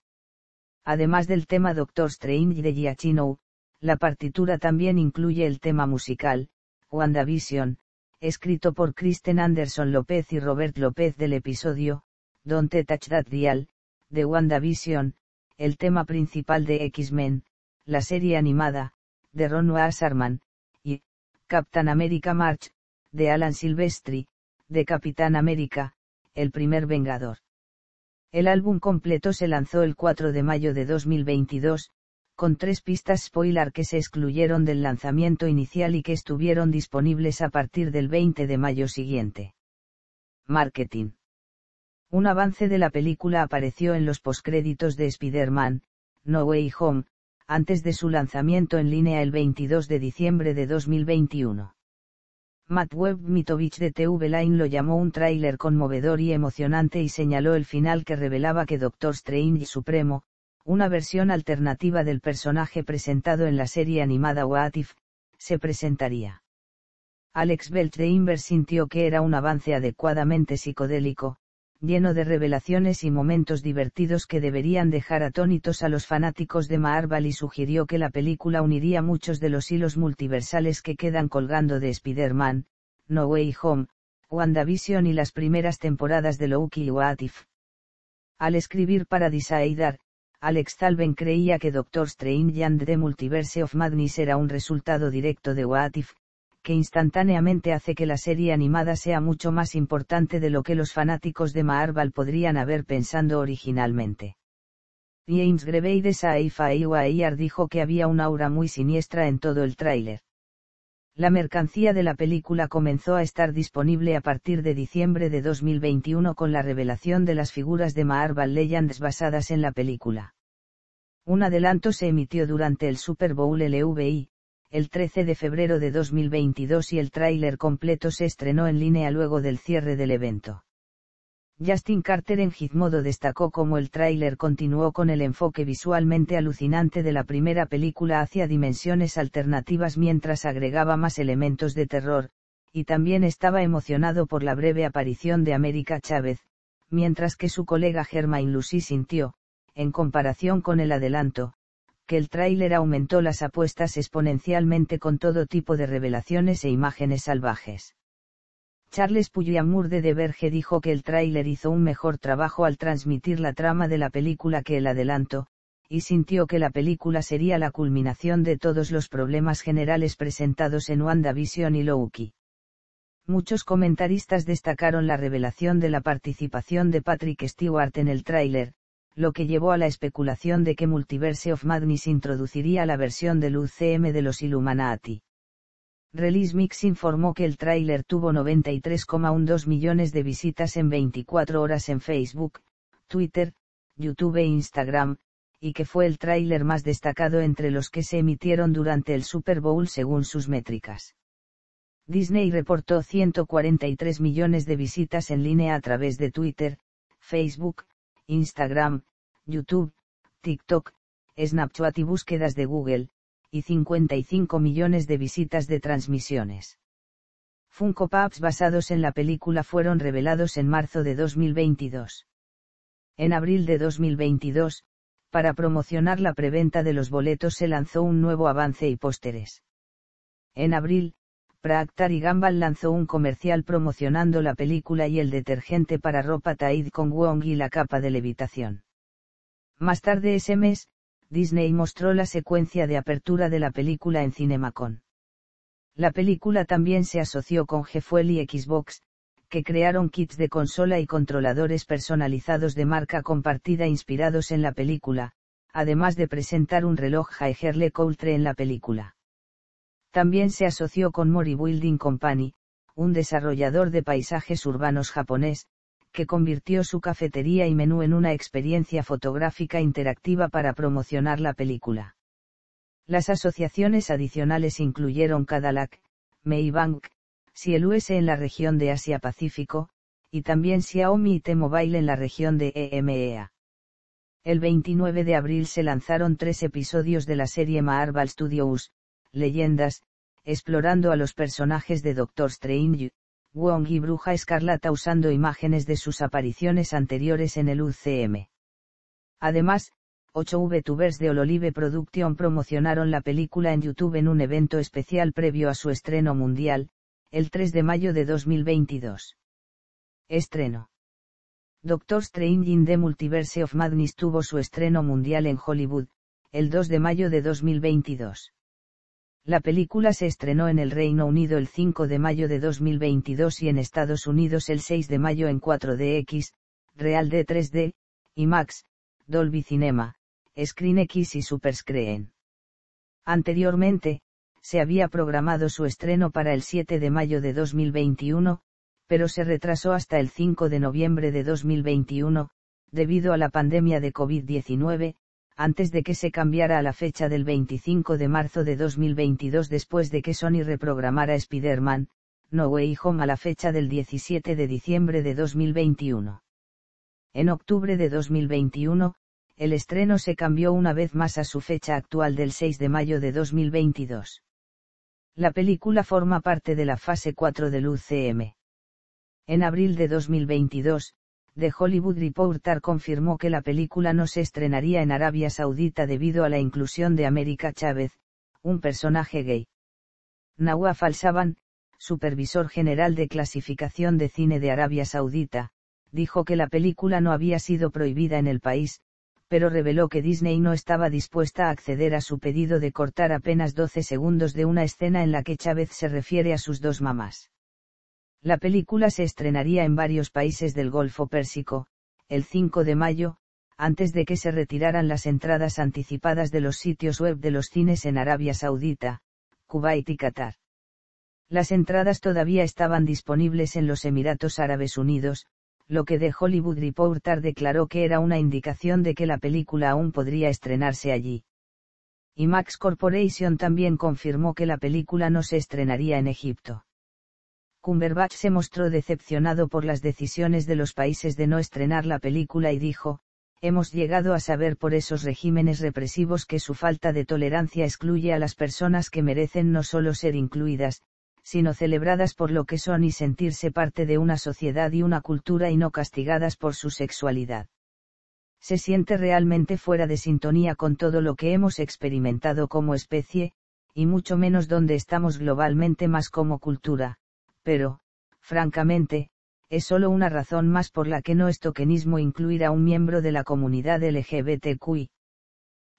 Además del tema Doctor Strange de Giacchino, la partitura también incluye el tema musical, WandaVision, escrito por Kristen Anderson López y Robert López del episodio, Don't Touch That Dial, de WandaVision, el tema principal de X-Men, la serie animada, de Ron Wasserman, y Captain America March, de Alan Silvestri, de Capitán América, el primer Vengador. El álbum completo se lanzó el 4 de mayo de 2022, con tres pistas spoiler que se excluyeron del lanzamiento inicial y que estuvieron disponibles a partir del 20 de mayo siguiente. Marketing. Un avance de la película apareció en los postcréditos de Spider-Man, No Way Home, antes de su lanzamiento en línea el 22 de diciembre de 2021. Matt Webb Mitovich de TV Line lo llamó un tráiler conmovedor y emocionante y señaló el final que revelaba que Doctor Strange Supremo, una versión alternativa del personaje presentado en la serie animada What If, se presentaría. Alex Inver sintió que era un avance adecuadamente psicodélico, lleno de revelaciones y momentos divertidos que deberían dejar atónitos a los fanáticos de Marvel y sugirió que la película uniría muchos de los hilos multiversales que quedan colgando de Spider-Man, No Way Home, WandaVision y las primeras temporadas de Loki y What If. Al escribir para Disaidar, Alex Talben creía que Doctor Strange and the Multiverse of Madness era un resultado directo de What If, que instantáneamente hace que la serie animada sea mucho más importante de lo que los fanáticos de Marvel podrían haber pensado originalmente. James Grevey de Saif dijo que había una aura muy siniestra en todo el tráiler la mercancía de la película comenzó a estar disponible a partir de diciembre de 2021 con la revelación de las figuras de Marvel Legends basadas en la película. Un adelanto se emitió durante el Super Bowl LVI, el 13 de febrero de 2022 y el tráiler completo se estrenó en línea luego del cierre del evento. Justin Carter en Gizmodo destacó cómo el tráiler continuó con el enfoque visualmente alucinante de la primera película hacia dimensiones alternativas mientras agregaba más elementos de terror, y también estaba emocionado por la breve aparición de América Chávez, mientras que su colega Germain Lucy sintió, en comparación con el adelanto, que el tráiler aumentó las apuestas exponencialmente con todo tipo de revelaciones e imágenes salvajes. Charles Puyamur de Verge dijo que el tráiler hizo un mejor trabajo al transmitir la trama de la película que el adelanto, y sintió que la película sería la culminación de todos los problemas generales presentados en WandaVision y Loki. Muchos comentaristas destacaron la revelación de la participación de Patrick Stewart en el tráiler, lo que llevó a la especulación de que Multiverse of Madness introduciría la versión del UCM de los Illuminati. Release Mix informó que el tráiler tuvo 93,12 millones de visitas en 24 horas en Facebook, Twitter, YouTube e Instagram, y que fue el tráiler más destacado entre los que se emitieron durante el Super Bowl según sus métricas. Disney reportó 143 millones de visitas en línea a través de Twitter, Facebook, Instagram, YouTube, TikTok, Snapchat y búsquedas de Google, y 55 millones de visitas de transmisiones. Funko Pops basados en la película fueron revelados en marzo de 2022. En abril de 2022, para promocionar la preventa de los boletos se lanzó un nuevo avance y pósteres. En abril, Praktar y Gambal lanzó un comercial promocionando la película y el detergente para ropa Tide con Wong y la capa de levitación. Más tarde ese mes, Disney mostró la secuencia de apertura de la película en CinemaCon. La película también se asoció con Gefuel y Xbox, que crearon kits de consola y controladores personalizados de marca compartida inspirados en la película, además de presentar un reloj Jaegerle Coultre en la película. También se asoció con Mori Building Company, un desarrollador de paisajes urbanos japonés, que convirtió su cafetería y menú en una experiencia fotográfica interactiva para promocionar la película. Las asociaciones adicionales incluyeron Cadillac, Maybank, US e en la región de Asia-Pacífico, y también Xiaomi y T-Mobile en la región de EMEA. El 29 de abril se lanzaron tres episodios de la serie Marvel Studios, Leyendas, explorando a los personajes de Doctor Strange, Wong y Bruja Escarlata usando imágenes de sus apariciones anteriores en el UCM. Además, 8 VTubers de Ololive Production promocionaron la película en YouTube en un evento especial previo a su estreno mundial, el 3 de mayo de 2022. Estreno. Doctor Strange in the Multiverse of Madness tuvo su estreno mundial en Hollywood, el 2 de mayo de 2022. La película se estrenó en el Reino Unido el 5 de mayo de 2022 y en Estados Unidos el 6 de mayo en 4DX, Real D3D, IMAX, Dolby Cinema, ScreenX y Superscreen. Anteriormente, se había programado su estreno para el 7 de mayo de 2021, pero se retrasó hasta el 5 de noviembre de 2021, debido a la pandemia de COVID-19, antes de que se cambiara a la fecha del 25 de marzo de 2022 después de que Sony reprogramara Spider-Man, No Way Home a la fecha del 17 de diciembre de 2021. En octubre de 2021, el estreno se cambió una vez más a su fecha actual del 6 de mayo de 2022. La película forma parte de la fase 4 del UCM. En abril de 2022, The Hollywood Reporter confirmó que la película no se estrenaría en Arabia Saudita debido a la inclusión de América Chávez, un personaje gay. Nawaf Falsaban, supervisor general de clasificación de cine de Arabia Saudita, dijo que la película no había sido prohibida en el país, pero reveló que Disney no estaba dispuesta a acceder a su pedido de cortar apenas 12 segundos de una escena en la que Chávez se refiere a sus dos mamás. La película se estrenaría en varios países del Golfo Pérsico, el 5 de mayo, antes de que se retiraran las entradas anticipadas de los sitios web de los cines en Arabia Saudita, Kuwait y Qatar. Las entradas todavía estaban disponibles en los Emiratos Árabes Unidos, lo que The Hollywood Reporter declaró que era una indicación de que la película aún podría estrenarse allí. Y Max Corporation también confirmó que la película no se estrenaría en Egipto. Cumberbatch se mostró decepcionado por las decisiones de los países de no estrenar la película y dijo, hemos llegado a saber por esos regímenes represivos que su falta de tolerancia excluye a las personas que merecen no solo ser incluidas, sino celebradas por lo que son y sentirse parte de una sociedad y una cultura y no castigadas por su sexualidad. Se siente realmente fuera de sintonía con todo lo que hemos experimentado como especie, y mucho menos donde estamos globalmente más como cultura, pero, francamente, es solo una razón más por la que no es tokenismo incluir a un miembro de la comunidad LGBTQI.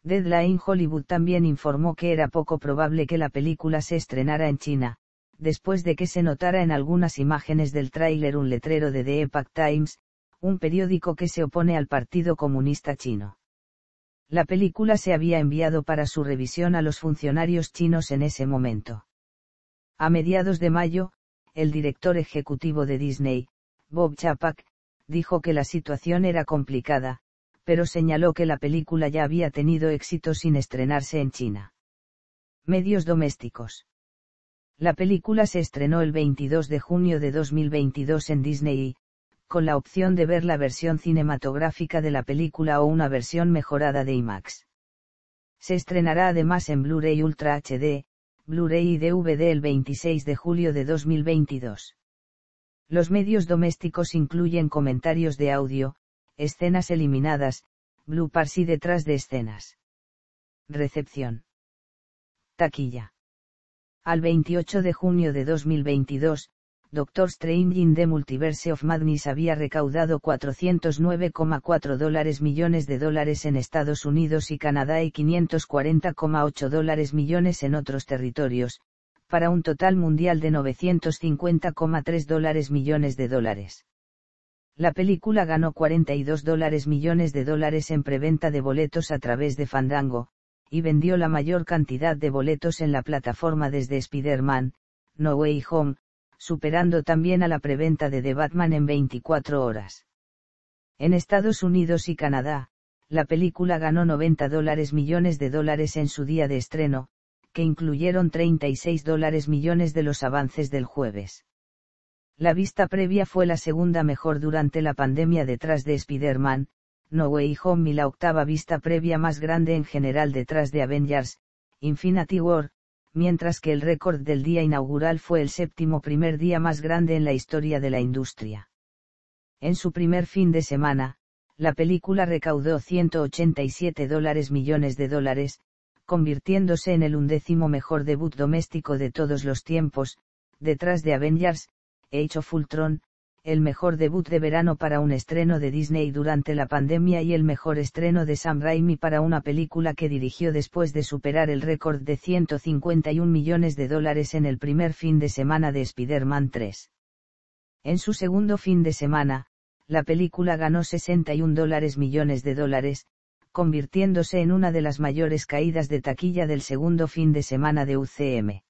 Deadline Hollywood también informó que era poco probable que la película se estrenara en China, después de que se notara en algunas imágenes del tráiler un letrero de The Epoch Times, un periódico que se opone al Partido Comunista Chino. La película se había enviado para su revisión a los funcionarios chinos en ese momento. A mediados de mayo, el director ejecutivo de Disney, Bob Chapak, dijo que la situación era complicada, pero señaló que la película ya había tenido éxito sin estrenarse en China. Medios domésticos. La película se estrenó el 22 de junio de 2022 en Disney con la opción de ver la versión cinematográfica de la película o una versión mejorada de IMAX. Se estrenará además en Blu-ray Ultra HD, Blu-ray y DVD el 26 de julio de 2022. Los medios domésticos incluyen comentarios de audio, escenas eliminadas, Blue y detrás de escenas. Recepción. Taquilla. Al 28 de junio de 2022, Doctor Strange in the Multiverse of Madness había recaudado 409,4 dólares millones de dólares en Estados Unidos y Canadá y 540,8 dólares millones en otros territorios, para un total mundial de 950,3 dólares millones de dólares. La película ganó 42 dólares millones de dólares en preventa de boletos a través de Fandango, y vendió la mayor cantidad de boletos en la plataforma desde Spider-Man, No Way Home, superando también a la preventa de The Batman en 24 horas. En Estados Unidos y Canadá, la película ganó 90 dólares millones de dólares en su día de estreno, que incluyeron 36 dólares millones de los avances del jueves. La vista previa fue la segunda mejor durante la pandemia detrás de Spider-Man, No Way Home y la octava vista previa más grande en general detrás de Avengers, Infinity War, mientras que el récord del día inaugural fue el séptimo primer día más grande en la historia de la industria. En su primer fin de semana, la película recaudó 187 dólares millones de dólares, convirtiéndose en el undécimo mejor debut doméstico de todos los tiempos, detrás de Avengers, Age of el mejor debut de verano para un estreno de Disney durante la pandemia y el mejor estreno de Sam Raimi para una película que dirigió después de superar el récord de 151 millones de dólares en el primer fin de semana de Spider-Man 3. En su segundo fin de semana, la película ganó 61 dólares millones de dólares, convirtiéndose en una de las mayores caídas de taquilla del segundo fin de semana de UCM.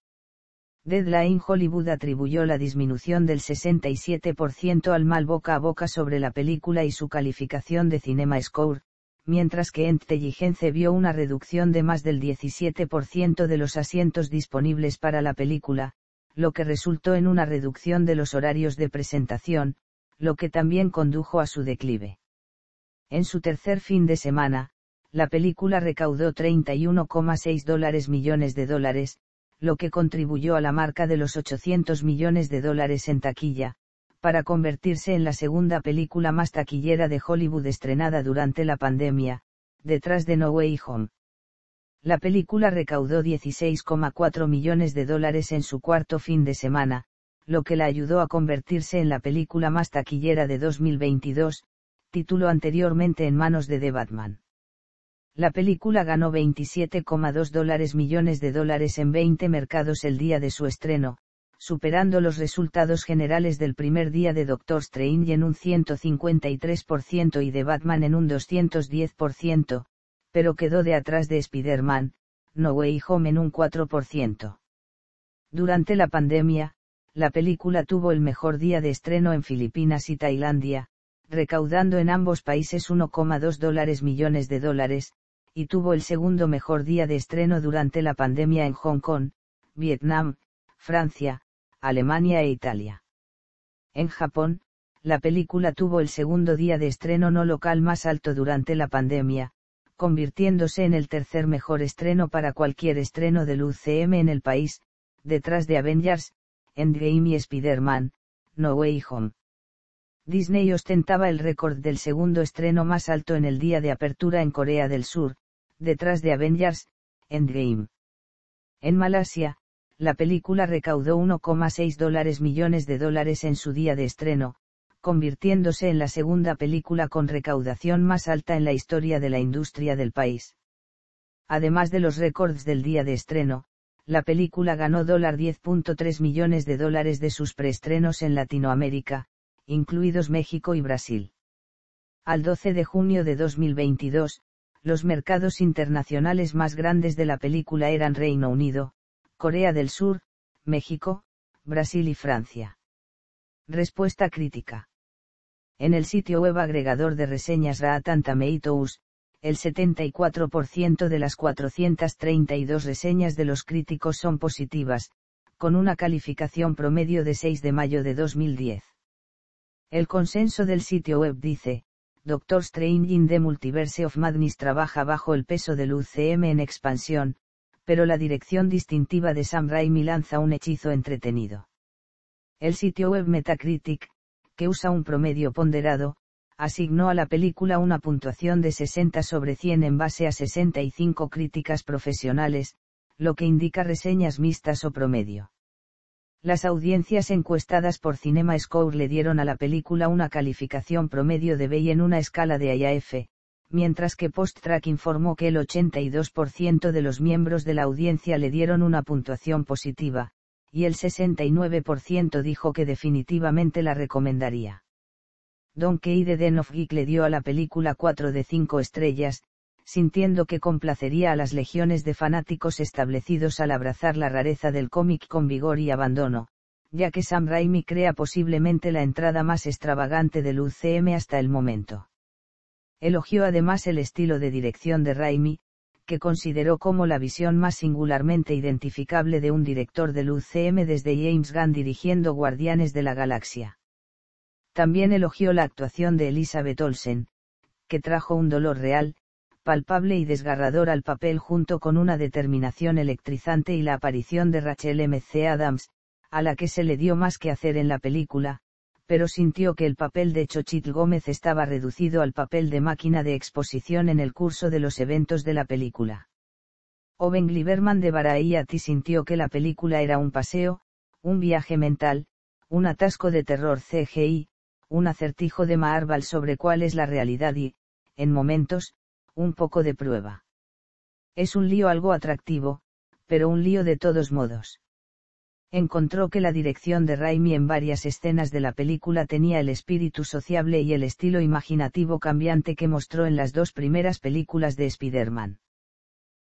Deadline Hollywood atribuyó la disminución del 67% al mal boca a boca sobre la película y su calificación de Cinema Score, mientras que Entelligence vio una reducción de más del 17% de los asientos disponibles para la película, lo que resultó en una reducción de los horarios de presentación, lo que también condujo a su declive. En su tercer fin de semana, la película recaudó 31,6 dólares millones de dólares, lo que contribuyó a la marca de los 800 millones de dólares en taquilla, para convertirse en la segunda película más taquillera de Hollywood estrenada durante la pandemia, detrás de No Way Home. La película recaudó 16,4 millones de dólares en su cuarto fin de semana, lo que la ayudó a convertirse en la película más taquillera de 2022, título anteriormente en manos de The Batman. La película ganó 27,2 dólares millones de dólares en 20 mercados el día de su estreno, superando los resultados generales del primer día de Doctor Strange en un 153% y de Batman en un 210%, pero quedó de atrás de Spider-Man, No Way Home en un 4%. Durante la pandemia, la película tuvo el mejor día de estreno en Filipinas y Tailandia, recaudando en ambos países 1,2 dólares millones de dólares, y tuvo el segundo mejor día de estreno durante la pandemia en Hong Kong, Vietnam, Francia, Alemania e Italia. En Japón, la película tuvo el segundo día de estreno no local más alto durante la pandemia, convirtiéndose en el tercer mejor estreno para cualquier estreno de luz UCM en el país, detrás de Avengers, Endgame y Spider-Man, No Way Home. Disney ostentaba el récord del segundo estreno más alto en el día de apertura en Corea del Sur, detrás de Avengers, Endgame. En Malasia, la película recaudó 1,6 dólares millones de dólares en su día de estreno, convirtiéndose en la segunda película con recaudación más alta en la historia de la industria del país. Además de los récords del día de estreno, la película ganó $10.3 millones de dólares de sus preestrenos en Latinoamérica, incluidos México y Brasil. Al 12 de junio de 2022, los mercados internacionales más grandes de la película eran Reino Unido, Corea del Sur, México, Brasil y Francia. Respuesta crítica. En el sitio web agregador de reseñas Raatan Tomatoes, el 74% de las 432 reseñas de los críticos son positivas, con una calificación promedio de 6 de mayo de 2010. El consenso del sitio web dice, Doctor Strange in the Multiverse of Madness trabaja bajo el peso del UCM en expansión, pero la dirección distintiva de Sam Raimi lanza un hechizo entretenido. El sitio web Metacritic, que usa un promedio ponderado, asignó a la película una puntuación de 60 sobre 100 en base a 65 críticas profesionales, lo que indica reseñas mixtas o promedio. Las audiencias encuestadas por CinemaScore le dieron a la película una calificación promedio de B en una escala de A a F, mientras que PostTrack informó que el 82% de los miembros de la audiencia le dieron una puntuación positiva, y el 69% dijo que definitivamente la recomendaría. Donkey de Den of Geek le dio a la película 4 de 5 estrellas, sintiendo que complacería a las legiones de fanáticos establecidos al abrazar la rareza del cómic con vigor y abandono, ya que Sam Raimi crea posiblemente la entrada más extravagante del UCM hasta el momento. Elogió además el estilo de dirección de Raimi, que consideró como la visión más singularmente identificable de un director del UCM desde James Gunn dirigiendo Guardianes de la Galaxia. También elogió la actuación de Elizabeth Olsen, que trajo un dolor real, palpable y desgarrador al papel junto con una determinación electrizante y la aparición de Rachel M. Adams, a la que se le dio más que hacer en la película, pero sintió que el papel de Chochitl Gómez estaba reducido al papel de máquina de exposición en el curso de los eventos de la película. Owen Gliberman de Baraiati sintió que la película era un paseo, un viaje mental, un atasco de terror CGI, un acertijo de Marvel sobre cuál es la realidad y, en momentos, un poco de prueba. Es un lío algo atractivo, pero un lío de todos modos. Encontró que la dirección de Raimi en varias escenas de la película tenía el espíritu sociable y el estilo imaginativo cambiante que mostró en las dos primeras películas de Spider-Man.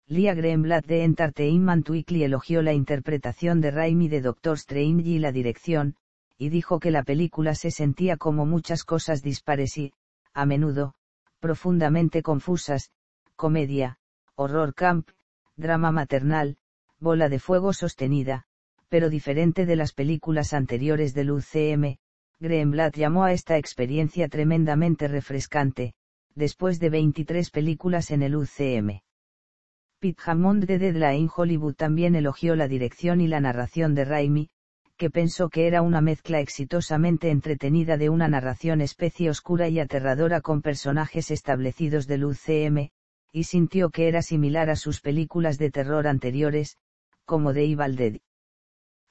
Lia Greenblatt de Entertainment Weekly elogió la interpretación de Raimi de Doctor Strange y la dirección, y dijo que la película se sentía como muchas cosas dispares y, a menudo, profundamente confusas, comedia, horror camp, drama maternal, bola de fuego sostenida, pero diferente de las películas anteriores del UCM, Greenblatt llamó a esta experiencia tremendamente refrescante, después de 23 películas en el UCM. Pit Hammond de Deadline Hollywood también elogió la dirección y la narración de Raimi, que pensó que era una mezcla exitosamente entretenida de una narración especie oscura y aterradora con personajes establecidos de luz CM, y sintió que era similar a sus películas de terror anteriores, como The Evil Dead.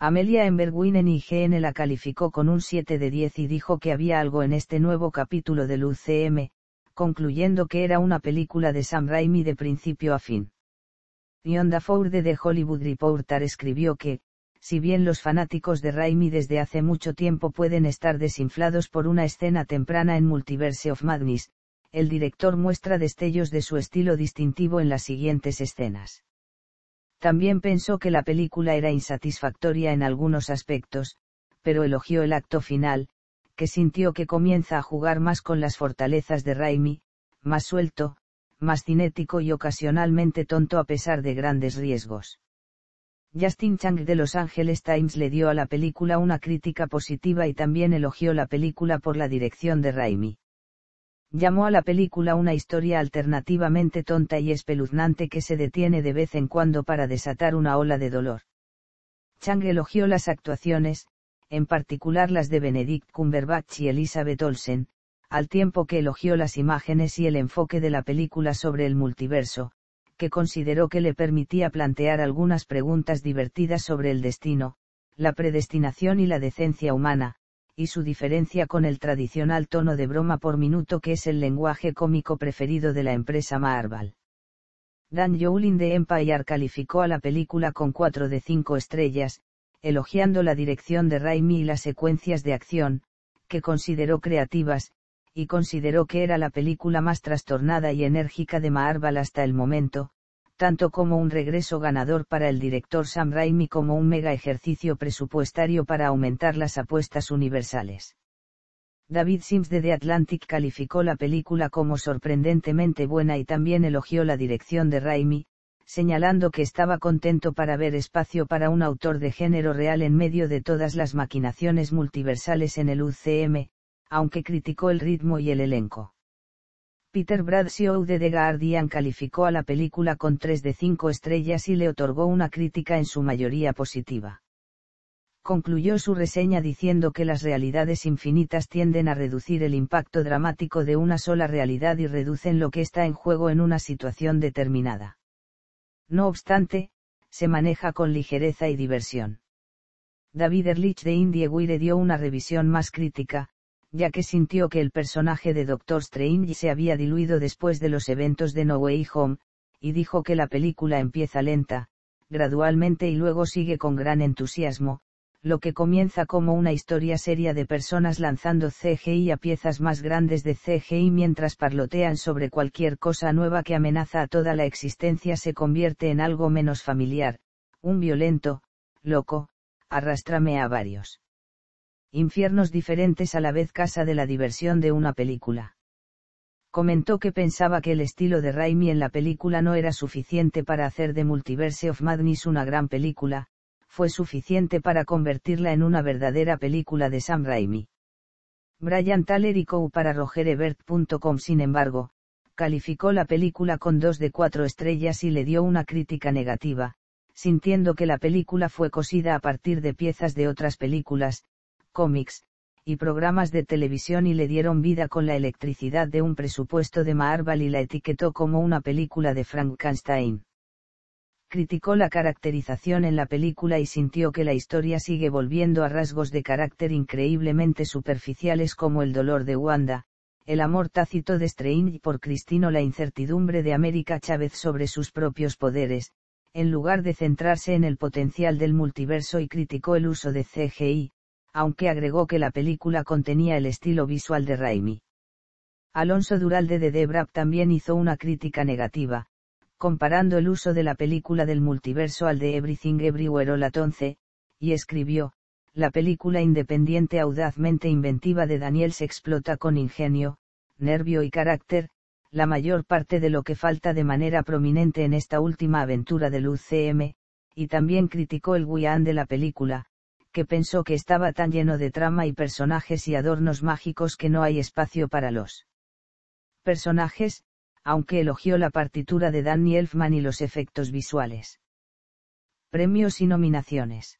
Amelia Emberwinen y GN la calificó con un 7 de 10 y dijo que había algo en este nuevo capítulo de luz CM, concluyendo que era una película de Sam Raimi de principio a fin. Yonda Ford de Hollywood Reporter escribió que, si bien los fanáticos de Raimi desde hace mucho tiempo pueden estar desinflados por una escena temprana en Multiverse of Madness, el director muestra destellos de su estilo distintivo en las siguientes escenas. También pensó que la película era insatisfactoria en algunos aspectos, pero elogió el acto final, que sintió que comienza a jugar más con las fortalezas de Raimi, más suelto, más cinético y ocasionalmente tonto a pesar de grandes riesgos. Justin Chang de Los Angeles Times le dio a la película una crítica positiva y también elogió la película por la dirección de Raimi. Llamó a la película una historia alternativamente tonta y espeluznante que se detiene de vez en cuando para desatar una ola de dolor. Chang elogió las actuaciones, en particular las de Benedict Cumberbatch y Elizabeth Olsen, al tiempo que elogió las imágenes y el enfoque de la película sobre el multiverso, que consideró que le permitía plantear algunas preguntas divertidas sobre el destino, la predestinación y la decencia humana, y su diferencia con el tradicional tono de broma por minuto que es el lenguaje cómico preferido de la empresa Marvel. Dan Jolin de Empire calificó a la película con 4 de 5 estrellas, elogiando la dirección de Raimi y las secuencias de acción, que consideró creativas, y consideró que era la película más trastornada y enérgica de Marvel hasta el momento, tanto como un regreso ganador para el director Sam Raimi como un mega ejercicio presupuestario para aumentar las apuestas universales. David Sims de The Atlantic calificó la película como sorprendentemente buena y también elogió la dirección de Raimi, señalando que estaba contento para ver espacio para un autor de género real en medio de todas las maquinaciones multiversales en el UCM, aunque criticó el ritmo y el elenco. Peter Bradshaw de The Guardian calificó a la película con 3 de 5 estrellas y le otorgó una crítica en su mayoría positiva. Concluyó su reseña diciendo que las realidades infinitas tienden a reducir el impacto dramático de una sola realidad y reducen lo que está en juego en una situación determinada. No obstante, se maneja con ligereza y diversión. David Erlich de Indie le dio una revisión más crítica, ya que sintió que el personaje de Doctor Strange se había diluido después de los eventos de No Way Home, y dijo que la película empieza lenta, gradualmente y luego sigue con gran entusiasmo, lo que comienza como una historia seria de personas lanzando CGI a piezas más grandes de CGI mientras parlotean sobre cualquier cosa nueva que amenaza a toda la existencia se convierte en algo menos familiar, un violento, loco, arrastrame a varios infiernos diferentes a la vez casa de la diversión de una película. Comentó que pensaba que el estilo de Raimi en la película no era suficiente para hacer de Multiverse of Madness una gran película, fue suficiente para convertirla en una verdadera película de Sam Raimi. Brian Taller y Co. para rogerebert.com sin embargo, calificó la película con dos de cuatro estrellas y le dio una crítica negativa, sintiendo que la película fue cosida a partir de piezas de otras películas, cómics, y programas de televisión y le dieron vida con la electricidad de un presupuesto de Marvel y la etiquetó como una película de Frankenstein. Criticó la caracterización en la película y sintió que la historia sigue volviendo a rasgos de carácter increíblemente superficiales como el dolor de Wanda, el amor tácito de Strange por Cristino, la incertidumbre de América Chávez sobre sus propios poderes, en lugar de centrarse en el potencial del multiverso y criticó el uso de CGI, aunque agregó que la película contenía el estilo visual de Raimi. Alonso Duralde de Debrap también hizo una crítica negativa, comparando el uso de la película del multiverso al de Everything Everywhere All At Once, y escribió, la película independiente audazmente inventiva de Daniel se explota con ingenio, nervio y carácter, la mayor parte de lo que falta de manera prominente en esta última aventura de del UCM, y también criticó el guián de la película, que pensó que estaba tan lleno de trama y personajes y adornos mágicos que no hay espacio para los personajes, aunque elogió la partitura de Danny Elfman y los efectos visuales. Premios y nominaciones.